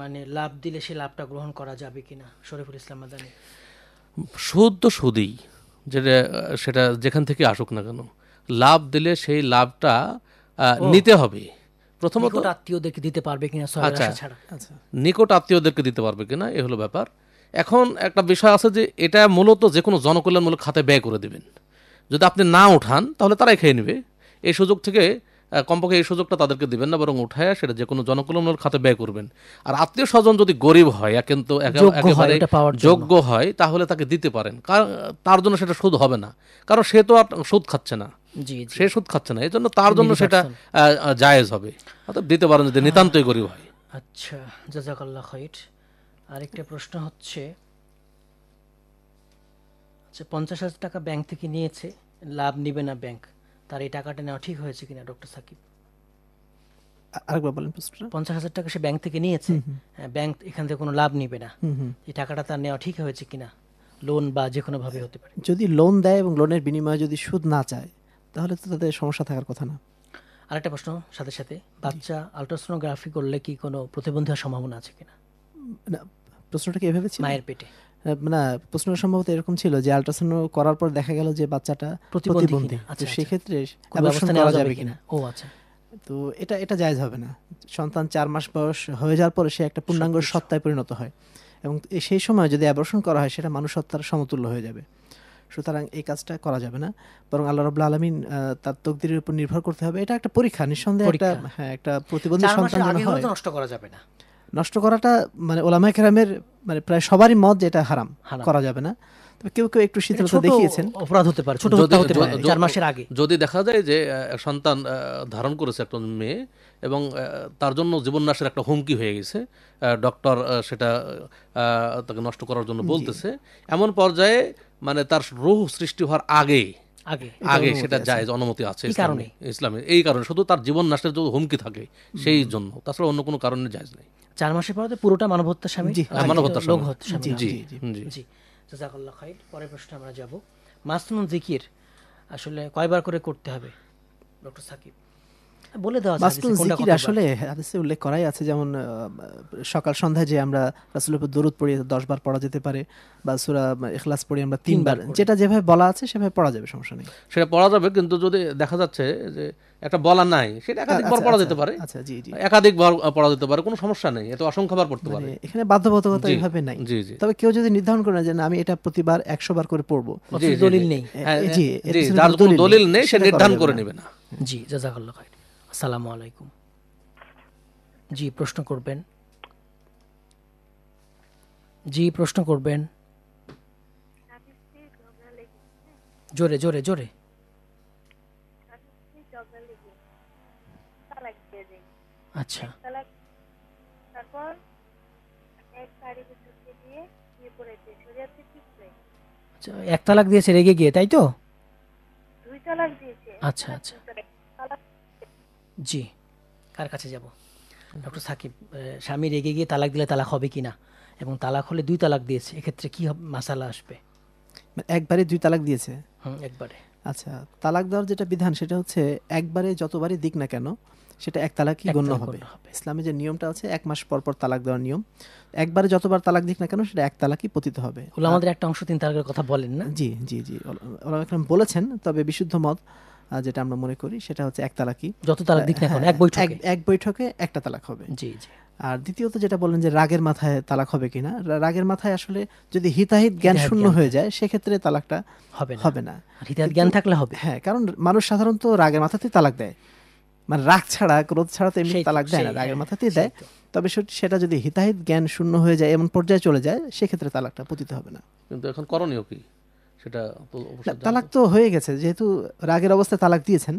মানে লাভ দিলে সে লাভটা গ্রহণ করা যাবে কিনা শরীফুল ইসলাম মাদানি সুদ তো সুদই যেটা সেটা যেখান থেকে আসুক না কেন লাভ দিলে সেই লাভটা নিতে হবে প্রথমত আত্মীয়দেরকে দিতে পারবে কিনা আচ্ছা, আচ্ছা নিকট আত্মীয়দেরকে দিতে পারবে কিনা এ হলো ব্যাপার এখন একটা বিষয় আছে যে এটা মূলত যে কোনো জনকল্যাণমূলক খাতে ব্যয় করে দেবেন যদি আপনি না উঠান তাহলে তারাই খেয়ে নেবে এই সুযোগ থেকে কমপক্ষে এই সুযোগটা তাদেরকে দিবেন না বরং উঠায় সেটা যে কোনো জনকল্যাণমূলক খাতে ব্যয় করবেন আর আত্মীয় স্বজন যদি গরিব হয় কিন্তু একেবারে যোগ্য হয় তাহলে তাকে দিতে পারেন তার জন্য সেটা সুদ হবে না কারণ সে তো আর সুদ খাচ্ছে না সে সুদ খাচ্ছে না এই জন্য তার জন্য সেটা জায়েজ হবে অর্থাৎ দিতে পারেন যদি নিতান্তই গরিব হয় আচ্ছা জাজাকাল্লাহ আরেকটা প্রশ্ন হচ্ছে আচ্ছা পঞ্চাশ হাজার টাকা ব্যাংক থেকে নিয়েছে লাভ নিবে না ব্যাংক তার এই টাকাটা নেওয়া ঠিক হয়েছে কিনা ডক্টর সাকিব আরেকবার বলেন পঞ্চাশ হাজার টাকা সে ব্যাংক থেকে নিয়েছে ব্যাংক এখান থেকে কোনো লাভ নিবে না এই টাকাটা তার নেওয়া ঠিক হয়েছে কিনা লোন বা যে কোনোভাবে হতে পারে যদি লোন দেয় এবং লোনের বিনিময়ে যদি সুদ না চায় তাহলে তো তাদের সমস্যা থাকার কথা না আরেকটা প্রশ্ন সাথে সাথে বাচ্চা আলট্রাসোনোগ্রাফি করলে কি কোনো প্রতিবন্ধী সম্ভাবনা আছে কিনা না প্রশ্নটা কি এভাবে মায়ের পেটে না মানে প্রশ্ন সম্ভবত এরকম ছিল যে আল্ট্রাসাউন্ড করার পর দেখা গেল যে বাচ্চাটা প্রতিবন্ধী তো আচ্ছা, আচ্ছা। ব্যবস্থা নেওয়া যাবে কিনা ও আচ্ছা তো এটা এটা জায়জ হবে না সন্তান চার মাস বয়স হয়ে যাওয়ার পরে সে একটা পূর্ণাঙ্গ সত্তায় পরিণত হয় এবং সেই সময় যদি অ্যাবর্ষণ করা হয় সেটা মানুষ সত্তার সমতুল্য হয়ে যাবে সুতরাং এই কাজটা করা যাবে না বরং আল্লাহ রবুল্লা আলমিন তার তকদিরের উপর নির্ভর করতে হবে এটা একটা পরীক্ষা নিঃসন্দেহে একটা হ্যাঁ একটা প্রতিবন্ধী সন্তান নষ্ট করা যাবে না নষ্ট করাটা মানে ওলামা কেরামের মানে প্রায় সবারই মত যে এটা হারাম করা যাবে না কেউ কেউ একটু শীতলতা দেখিয়েছেন অপরাধ হতে পারে ছোট হতে চার মাসের আগে যদি দেখা যায় যে সন্তান ধারণ করেছে একটা মেয়ে এবং তার জন্য জীবন নাশের একটা হুমকি হয়ে গেছে ডক্টর সেটা তাকে নষ্ট করার জন্য বলতেছে এমন পর্যায়ে মানে তার রোহ সৃষ্টি হওয়ার আগে আগে সেটা যায় অনুমতি আছে ইসলামে এই কারণে শুধু তার জীবন নাশের যদি হুমকি থাকে সেই জন্য তাছাড়া অন্য কোনো কারণে যায় নেই চার মাসের পরে পুরোটা মানবহত্যার স্বামী মানবহত্যার জি জি জাজাকাল্লাহ খাইর পরের প্রশ্ন আমরা যাব মাসনুন জিকির আসলে কয়বার করে করতে হবে ডক্টর সাকিব বলে দেওয়া জিকির আসলে হাদিসে উল্লেখ করাই আছে যেমন সকাল সন্ধ্যায় যে আমরা উপর দরুদ বার পড়া যেতে পারে বা আমরা তিনবার যেটা যেভাবে বলা আছে সেভাবে পড়া যাবে সমস্যা নেই সেটা পড়া যাবে কিন্তু যদি দেখা যাচ্ছে যে একটা বলা নাই সেটা আচ্ছা, পড়া আচ্ছা, যেতে পারে আচ্ছা জি জি পড়া যেতে পারে কোনো সমস্যা নেই এত অসংখ্যবার পড়তে পারে মানে এখানে বাধ্যবাধকতা এইভাবে নাই জি জি তবে কেউ যদি নির্ধারণ করে যে আমি এটা প্রতিবার একশো বার করে পড়বো দলিল নেই জি যার দলিল নেই সে নির্ধারণ করে নেবে না জি জাজাকাল্লাহ খাইর আসসালামু আলাইকুম জি প্রশ্ন করবেন জি প্রশ্ন করবেন জোরে জোরে জোরে আচ্ছা তারপর আচ্ছা, এক এক তালাক দিয়েছে রেগে গিয়ে তাই তো আচ্ছা আচ্ছা জি কার কাছে যাব ডক্টর সাকিব স্বামী রেগে গিয়ে তালাক দিলে তালাক হবে কি না এবং তালাক হলে দুই তালাক দিয়েছে এক্ষেত্রে কী মাসালা আসবে মানে একবারে দুই তালাক দিয়েছে একবারে আচ্ছা তালাক দেওয়ার যেটা বিধান সেটা হচ্ছে একবারে যতবারই দিক না কেন সেটা এক তালাকই গণ্য হবে ইসলামে যে নিয়মটা আছে এক মাস পর পর তালাক দেওয়ার নিয়ম একবারে যতবার তালাক দিক না কেন সেটা এক তালাকই পতিত হবে আমাদের একটা অংশ তিন তালাকের কথা বলেন না জি জি জি ওলামা বলেছেন তবে বিশুদ্ধ মত যেটা আমরা মনে করি সেটা হচ্ছে এক তালাকি যত তালাক দিক না এক বৈঠকে এক বৈঠকে একটা তালাক হবে জি জি আর দ্বিতীয়ত যেটা বললেন যে রাগের মাথায় তালাক হবে কিনা রাগের মাথায় আসলে যদি হিতাহিত জ্ঞান শূন্য হয়ে যায় সেক্ষেত্রে তালাকটা হবে হবে না হিতাহিত জ্ঞান থাকলে হবে হ্যাঁ কারণ মানুষ সাধারণত রাগের মাথাতেই তালাক দেয় মানে রাগ ছাড়া ক্রোধ ছাড়া তো এমনি তালাক দেয় না রাগের হ্যাঁ, মাথাতেই দেয় তবে সেটা যদি হিতাহিত জ্ঞান শূন্য হয়ে যায় এমন পর্যায়ে চলে যায় সেক্ষেত্রে তালাকটা পতিত হবে না কিন্তু এখন করণীয় কি সেটা তালাক তো হয়ে গেছে যেহেতু রাগের তালাক দিয়েছেন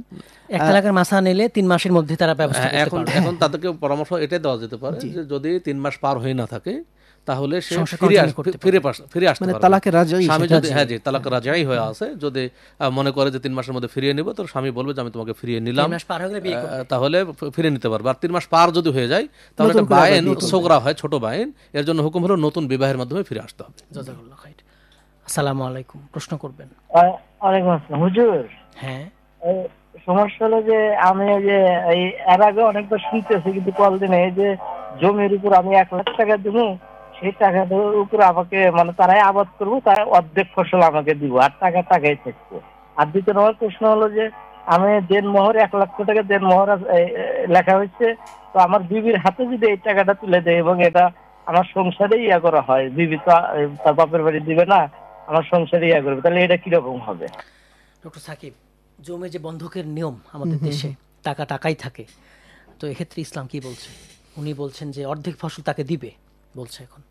এক তালাকের মাসা নিলে তিন মাসের মধ্যে তারা ব্যবস্থা হ্যাঁ, এখন এখন তাদেরকে পরামর্শ এটাই দেওয়া যেতে পারে যে যদি তিন মাস পার হয়ে না থাকে তাহলে সে ফিরে আসতে মানে তালাকের রাজাই স্বামী যদি হ্যাঁ জি রাজাই হয়ে আছে যদি মনে করে যে তিন মাসের মধ্যে ফিরিয়ে নিব তো স্বামী বলবে যে আমি তোমাকে ফিরিয়ে নিলাম তাহলে ফিরে নিতে পারবে আর তিন মাস পার যদি হয়ে যায় তাহলে এটা সোগরা হয় ছোট বাইন এর জন্য হুকুম হলো নতুন বিবাহের মাধ্যমে ফিরে আসতে হবে আসসালামু আলাইকুম প্রশ্ন করবেন ওয়ালাইকুম আসসালাম হুজুর হ্যাঁ সমস্যা হলো যে আমি যে এই এর আগে অনেকবার শুনতেছি কিন্তু কল দিনে যে জমির উপর আমি এক লাখ টাকা দিব সেই টাকাটার উপর আমাকে মানে তারাই আবাদ অর্ধেক ফসল আমাকে দিব আর টাকা টাকাই থাকবে আর দ্বিতীয় নম্বর প্রশ্ন হলো যে আমি এক লক্ষ টাকা লেখা হয়েছে তো আমার বিবির হাতে যদি এই টাকাটা তুলে দেয় এবং এটা আমার সংসারে ইয়া করা হয় বিবি তো তার বাপের বাড়ি দিবে না আমার সংসারে ইয়া করবে তাহলে এটা কিরকম হবে ডক্টর সাকিব জমে যে বন্ধকের নিয়ম আমাদের দেশে টাকা টাকাই থাকে তো এক্ষেত্রে ইসলাম কি বলছে উনি বলছেন যে অর্ধেক ফসল তাকে দিবে বলছে এখন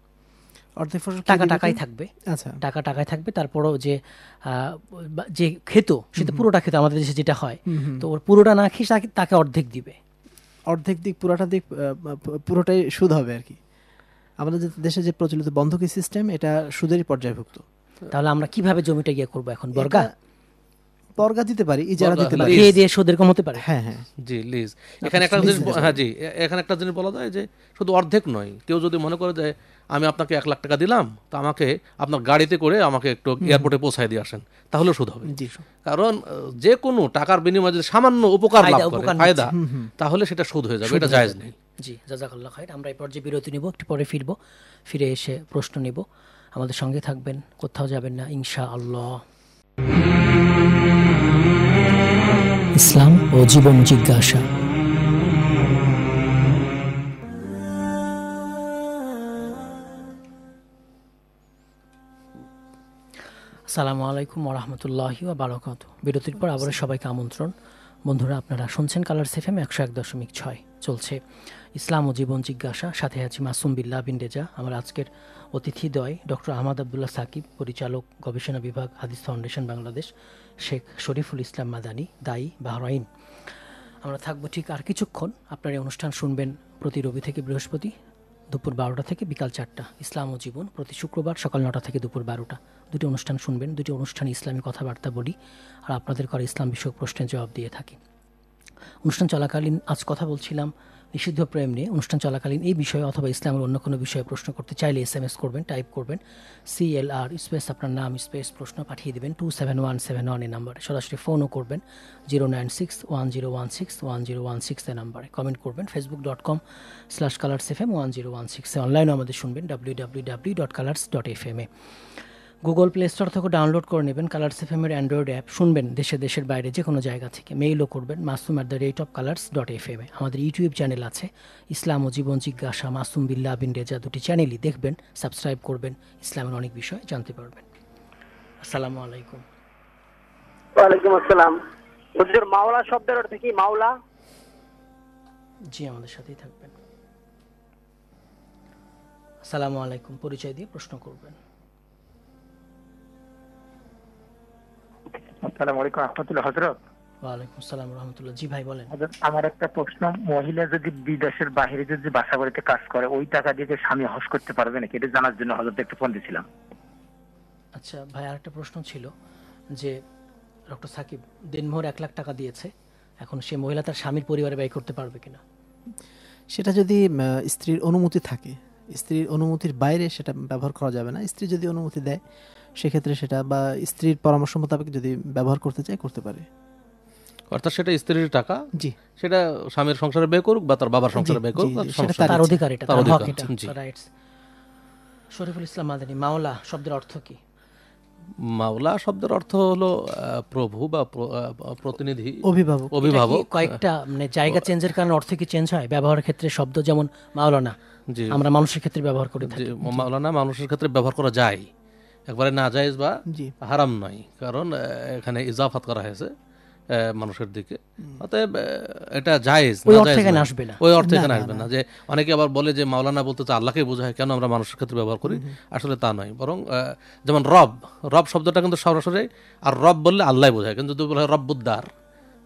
অর্ধেক ফসল টাকা টাকাই থাকবে আচ্ছা টাকা টাকাই থাকবে তারপরও যে যে খেত সেটা পুরোটা খেত আমাদের দেশে যেটা হয় তো ওর পুরোটা না খেয়ে তাকে অর্ধেক দিবে অর্ধেক দিক পুরোটা দিক পুরোটাই সুদ হবে আর কি আমাদের দেশে যে প্রচলিত বন্ধকি সিস্টেম এটা সুদেরই পর্যায়ভুক্ত তাহলে আমরা কিভাবে জমিটা গিয়ে করব এখন বর্গা বর্গা দিতে পারি ইজারা দিতে পারি দিয়ে দিয়ে সুদের কম হতে পারে হ্যাঁ হ্যাঁ জি লিজ এখানে একটা জিনিস হ্যাঁ জি এখানে একটা জিনিস বলা যায় যে শুধু অর্ধেক নয় কেউ যদি মনে করে যে আমি আপনাকে এক লাখ টাকা দিলাম তো আমাকে আপনার গাড়িতে করে আমাকে একটু এয়ারপোর্টে পৌঁছায় দিয়ে আসেন তাহলেও সুদ হবে কারণ যে কোনো টাকার বিনিময়ে যদি সামান্য উপকার লাভ করে ফায়দা তাহলে সেটা সুদ হয়ে যাবে এটা জায়েজ নেই জি জাজাকাল্লাহ খাইর আমরা এই পর্যায়ে বিরতি নিব একটু পরে ফিরব ফিরে এসে প্রশ্ন নিব আমাদের সঙ্গে থাকবেন কোথাও যাবেন না ইনশা আল্লাহ ইসলাম ও জীবন জিজ্ঞাসা আসসালামু আলাইকুম ওরহামতুল্লাহি বারকাত বিরতির পর আবারও সবাইকে আমন্ত্রণ বন্ধুরা আপনারা শুনছেন কালার সেফেম একশো এক দশমিক ছয় চলছে ইসলাম ও জীবন জিজ্ঞাসা সাথে আছি মাসুম বিল্লা বিন রেজা আমার আজকের অতিথিদ্বয় ডক্টর আহমদ আবদুল্লাহ সাকিব পরিচালক গবেষণা বিভাগ হাদিস ফাউন্ডেশন বাংলাদেশ শেখ শরীফুল ইসলাম মাদানি দায়ী বাহরাইন আমরা থাকবো ঠিক আর কিছুক্ষণ আপনার এই অনুষ্ঠান শুনবেন প্রতি রবি থেকে বৃহস্পতি দুপুর বারোটা থেকে বিকাল চারটা ইসলাম ও জীবন প্রতি শুক্রবার সকাল নটা থেকে দুপুর বারোটা দুটি অনুষ্ঠান শুনবেন দুটি অনুষ্ঠানে ইসলামী কথাবার্তা বলি আর আপনাদের করে ইসলাম বিষয়ক প্রশ্নের জবাব দিয়ে থাকি অনুষ্ঠান চলাকালীন আজ কথা বলছিলাম নিষিদ্ধ প্রেম নিয়ে অনুষ্ঠান চলাকালীন এই বিষয়ে অথবা ইসলামের অন্য কোনো বিষয়ে প্রশ্ন করতে চাইলে এস এম এস করবেন টাইপ করবেন সিএলআর স্পেস আপনার নাম স্পেস প্রশ্ন পাঠিয়ে দেবেন two seven one seven one এ নাম্বারে সরাসরি ফোনও করবেন zero nine six one zero one six one zero one six এ নাম্বারে কমেন্ট করবেন Facebook dot com slash Colours F M one zero one সিক্সে অনলাইনও আমাদের শুনবেন W W W dot Colours dot F M এ গুগল প্লে স্টোর থেকে download করে নেবেন কালার্স এফ এর অ্যান্ড্রয়েড অ্যাপ শুনবেন দেশে দেশের বাইরে যে কোনো জায়গা থেকে মেইলও করবেন Masum at the rate of Colours dot F M আমাদের ইউটিউব চ্যানেল আছে ইসলাম ও জীবন জিজ্ঞাসা মাসুম বিল্লা বিন রেজা দুটি চ্যানেলই দেখবেন সাবস্ক্রাইব করবেন ইসলামের অনেক বিষয় জানতে পারবেন আসসালামু আলাইকুম ওয়ালাইকুম আসসালাম মাওলা শব্দের অর্থ কি মাওলা জি আমাদের সাথেই থাকবেন আসসালামু আলাইকুম পরিচয় দিয়ে প্রশ্ন করবেন আচ্ছা যে ডক্টর সাকিব এক লাখ টাকা দিয়েছে এখন সে মহিলা তার স্বামীর পরিবারে ব্যয় করতে পারবে কিনা সেটা যদি স্ত্রীর অনুমতি থাকে স্ত্রীর অনুমতির বাইরে সেটা ব্যবহার করা যাবে না স্ত্রী যদি অনুমতি দেয় সেক্ষেত্রে সেটা বা স্ত্রীর পরামর্শ মোতাবেক যদি ব্যবহার করতে চায় করতে পারে অর্থাৎ সেটা স্ত্রীর টাকা জি সেটা স্বামীর সংসারে ব্যয় করুক বা তার বাবার সংসারে ব্যয় করুক তার অধিকার এটা তার হক এটা রাইটস শরীফুল ইসলাম মাদানী মাওলা শব্দের অর্থ কি মাওলা শব্দের অর্থ হলো প্রভু বা প্রতিনিধি অভিভাবক অভিভাবক কয়েকটা মানে জায়গা চেঞ্জের কারণে অর্থ কি চেঞ্জ হয় ব্যবহারের ক্ষেত্রে শব্দ যেমন মাওলানা আমরা মানুষের ক্ষেত্রে ব্যবহার করি মাওলানা মানুষের ক্ষেত্রে ব্যবহার করা যায় একবারে না যায় বা হারাম নয় কারণ এখানে ইজাফাত করা হয়েছে মানুষের দিকে অতএব এটা জায়েজ ওই অর্থে এখানে আসবে না ওই অর্থে এখানে আসবে না যে অনেকে আবার বলে যে মাওলানা বলতে তো আল্লাহকে বোঝায় কেন আমরা মানুষের ক্ষেত্রে ব্যবহার করি আসলে তা নয় বরং যেমন রব রব শব্দটা কিন্তু সরাসরি আর রব বললে আল্লাহ বোঝায় কিন্তু যদি বলা হয় রব্বুদ্দার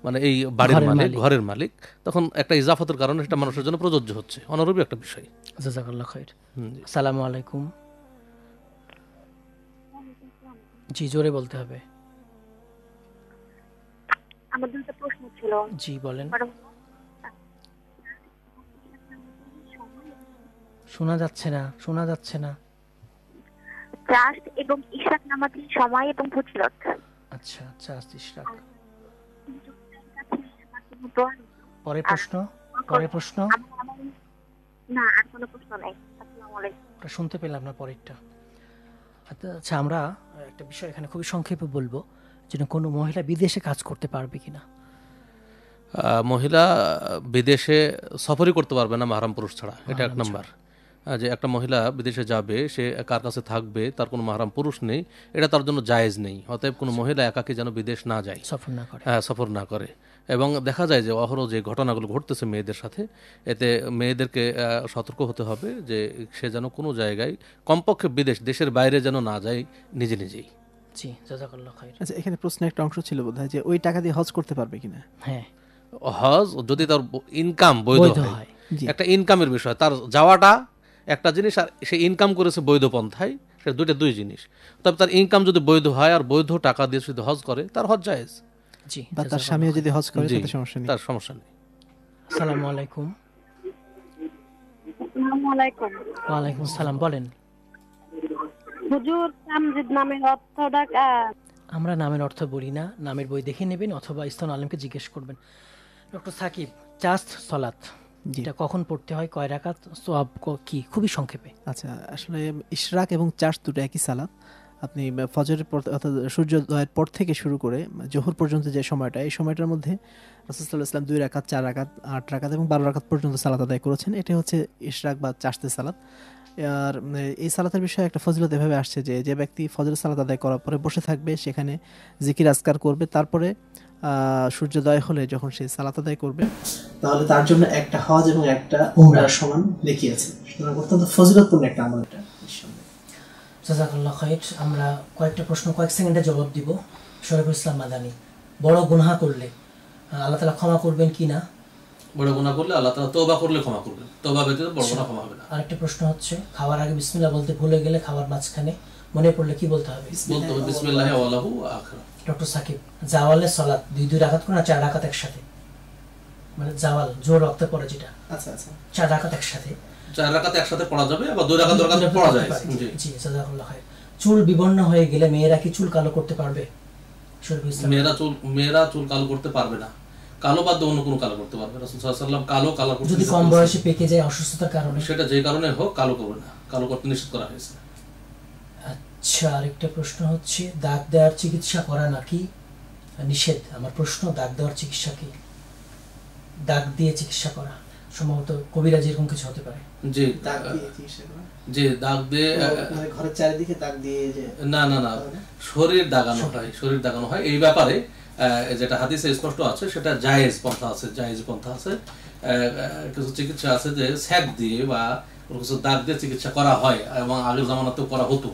মানে এই বাড়ির মালিক ঘরের মালিক তখন একটা ইজাফতের কারণে সেটা মানুষের জন্য প্রযোজ্য হচ্ছে অনরূপী একটা বিষয় জাজাকাল্লাহ খাইর আসসালামু আলাইকুম জি জোরে বলতে হবে প্রশ্ন ছিল জি বলেন শোনা যাচ্ছে না শোনা যাচ্ছে না এবং সময় এবং ফজিলত আচ্ছা পরে প্রশ্ন পরে প্রশ্ন না আর কোনো প্রশ্ন নাই শুনতে পেলাম না পরেরটা আচ্ছা আমরা একটা বিষয় এখানে খুবই সংক্ষেপে বলবো যেন কোনো মহিলা বিদেশে কাজ করতে পারবে কি না মহিলা বিদেশে সফরই করতে পারবে না মাহারাম পুরুষ ছাড়া এটা এক আচ্ছা। নম্বর যে একটা মহিলা বিদেশে যাবে সে কার কাছে থাকবে তার কোনো মাহারাম পুরুষ নেই এটা তার জন্য জায়েজ নেই অতএব কোনো আচ্ছা। মহিলা একাকে যেন বিদেশ না যায় সফর না করে হ্যাঁ সফর না করে এবং দেখা যায় যে অহরহ যে ঘটনাগুলো ঘটতেছে মেয়েদের সাথে এতে মেয়েদেরকে সতর্ক হতে হবে যে সে যেন কোনো জায়গায় কমপক্ষে বিদেশ দেশের বাইরে যেন না যায় নিজে নিজেই জি আচ্ছা এখানে প্রশ্নের একটা অংশ ছিল বোধ যে ওই টাকা দিয়ে হজ করতে পারবে কিনা হ্যাঁ হজ যদি তার ইনকাম বৈধ হয় একটা ইনকামের বিষয় তার যাওয়াটা একটা জিনিস আর সে ইনকাম করেছে বৈধ পন্থায় সে দুইটা দুই জিনিস তবে তার ইনকাম যদি বৈধ হয় আর বৈধ টাকা দিয়ে যদি হজ করে তার হজ জায়েজ বা তার স্বামীও যদি হজ করে সমস্যা নেই তার সমস্যা নেই আসসালামু আলাইকুম আসসালামু আলাইকুম সালাম বলেন হুজুর তামজিদ অর্থ ডাকা আমরা নামের অর্থ বলি না নামের বই দেখে নেবেন অথবা ইস্তান আলমকে জিজ্ঞেস করবেন ডক্টর সাকিব চাস্ত সলাত যেটা কখন পড়তে হয় কয় রাকাত সোয়াব কি খুবই সংক্ষেপে আচ্ছা আসলে ইশরাক এবং চার্চ দুটো একই সালাত আপনি ফজরের পর অর্থাৎ সূর্যোদয়ের পর থেকে শুরু করে জোহর পর্যন্ত যে সময়টা এই সময়টার মধ্যে রসুল্লাহ ইসলাম দুই রাকাত চার রাকাত আট রাকাত এবং বারো রাকাত পর্যন্ত সালাদ আদায় করেছেন এটা হচ্ছে ইশরাক বা চাষতে সালাত আর এই সালাতের বিষয়ে একটা ফজিলত এভাবে আসছে যে যে ব্যক্তি ফজরের সালাদ আদায় করার পরে বসে থাকবে সেখানে জিকির আজকার করবে তারপরে সূর্যোদয় হলে যখন সে সালাত আদায় করবে তাহলে তার জন্য একটা হজ এবং একটা উমরার সমান লেখিয়েছে সুতরাং অত্যন্ত ফজিলতপূর্ণ একটা আমল এটা জাজাকাল্লা খয়েট আমরা কয়েকটা প্রশ্ন কয়েক সেকেন্ডে জবাব দিব শরীফুল ইসলাম মাদানি বড় গুনহা করলে আল্লাহ তালা ক্ষমা করবেন কি না বড় গুণা করলে আল্লাহ তালা তবা করলে ক্ষমা করবেন তবা ব্যতীত বড় আচ্ছা, গুণা ক্ষমা হবে না আরেকটা প্রশ্ন হচ্ছে খাওয়ার আগে বিসমিল্লাহ বলতে ভুলে গেলে খাওয়ার মাঝখানে মনে পড়লে কি বলতে হবে বলতে হবে বিসমিল্লাহ আল্লাহু আখরা ডক্টর সাকিব জাওয়ালে সালাত দুই দুই রাকাত করে না চার রাকাত একসাথে মানে জাওয়াল জোর রক্ত পড়ে যেটা আচ্ছা আচ্ছা চার রাকাত একসাথে চুল বিবর্ণ হয়ে গেলে মেয়েরা কি চুল কালো করতে পারবে মেয়েরা চুল মেয়েরা চুল কালো করতে পারবে না কালো বাদ অন্য কোনো কালো করতে পারবে রাসূল সাল্লাল্লাহু কালো কালো করতে যদি কম বয়সে পেকে যায় অসুস্থতার কারণে সেটা যে কারণে হোক কালো করবে না কালো করতে নিষেধ করা হয়েছে আচ্ছা আরেকটা প্রশ্ন হচ্ছে দাগ দেওয়ার চিকিৎসা করা নাকি নিষেধ আমার প্রশ্ন দাগ দেওয়ার চিকিৎসা কি দাগ দিয়ে চিকিৎসা করা সম্ভবত কবিরাজ এরকম কিছু হতে পারে জি দাগ দিয়ে জি দাগ দিয়ে মানে ঘরের চারিদিকে দাগ দিয়ে না না না শরীর দাগানো হয় শরীর দাগানো হয় এই ব্যাপারে যেটা হাদিসে স্পষ্ট আছে সেটা জায়েজ পন্থা আছে জায়েজ পন্থা আছে কিছু চিকিৎসা আছে যে স্যাক দিয়ে বা কিছু দাগ দিয়ে চিকিৎসা করা হয় এবং আগের জামানাতেও করা হতো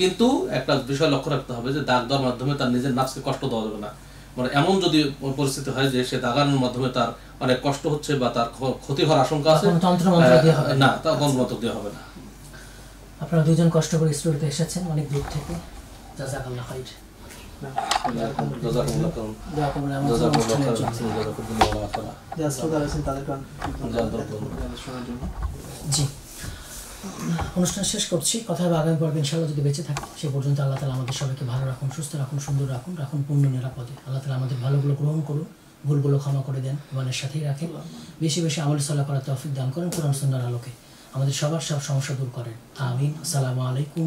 কিন্তু একটা বিষয় লক্ষ্য রাখতে হবে যে দাগ দেওয়ার মাধ্যমে তার নিজের নাচকে কষ্ট দেওয়া যাবে না মানে এমন যদি পরিস্থিতি হয় যে সে দাগানোর মাধ্যমে তার অনেক কষ্ট হচ্ছে বা তার ক্ষতি হওয়ার আশঙ্কা আছে না তা তন্ত্রমন্ত্র দেওয়া হবে না আপনারা দুজন কষ্ট করে স্টুডিওতে এসেছেন অনেক দূর থেকে জাজাকাল্লাহ খাইর জি অনুষ্ঠান শেষ করছি কথা হবে আগামী পর্বে ইনশাআল্লাহ যদি বেঁচে থাকি সে পর্যন্ত আল্লাহ তালা আমাদের সবাইকে ভালো রাখুন সুস্থ রাখুন সুন্দর রাখুন রাখুন পূর্ণ নিরাপদে আল্লাহ তালা আমাদের ভালোগুলো গ্রহণ করুন ভুলগুলো ক্ষমা করে দেন ইমানের সাথেই রাখেন বেশি বেশি আমল সাল্লাহ করার তফিক দান করেন কোরআন সুন্দর আলোকে আমাদের সবার সব সমস্যা দূর করেন আমিন আসসালামু আলাইকুম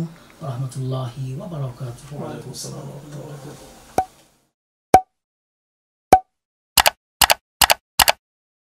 রহমতুল্লাহি ওবরাকাতুহু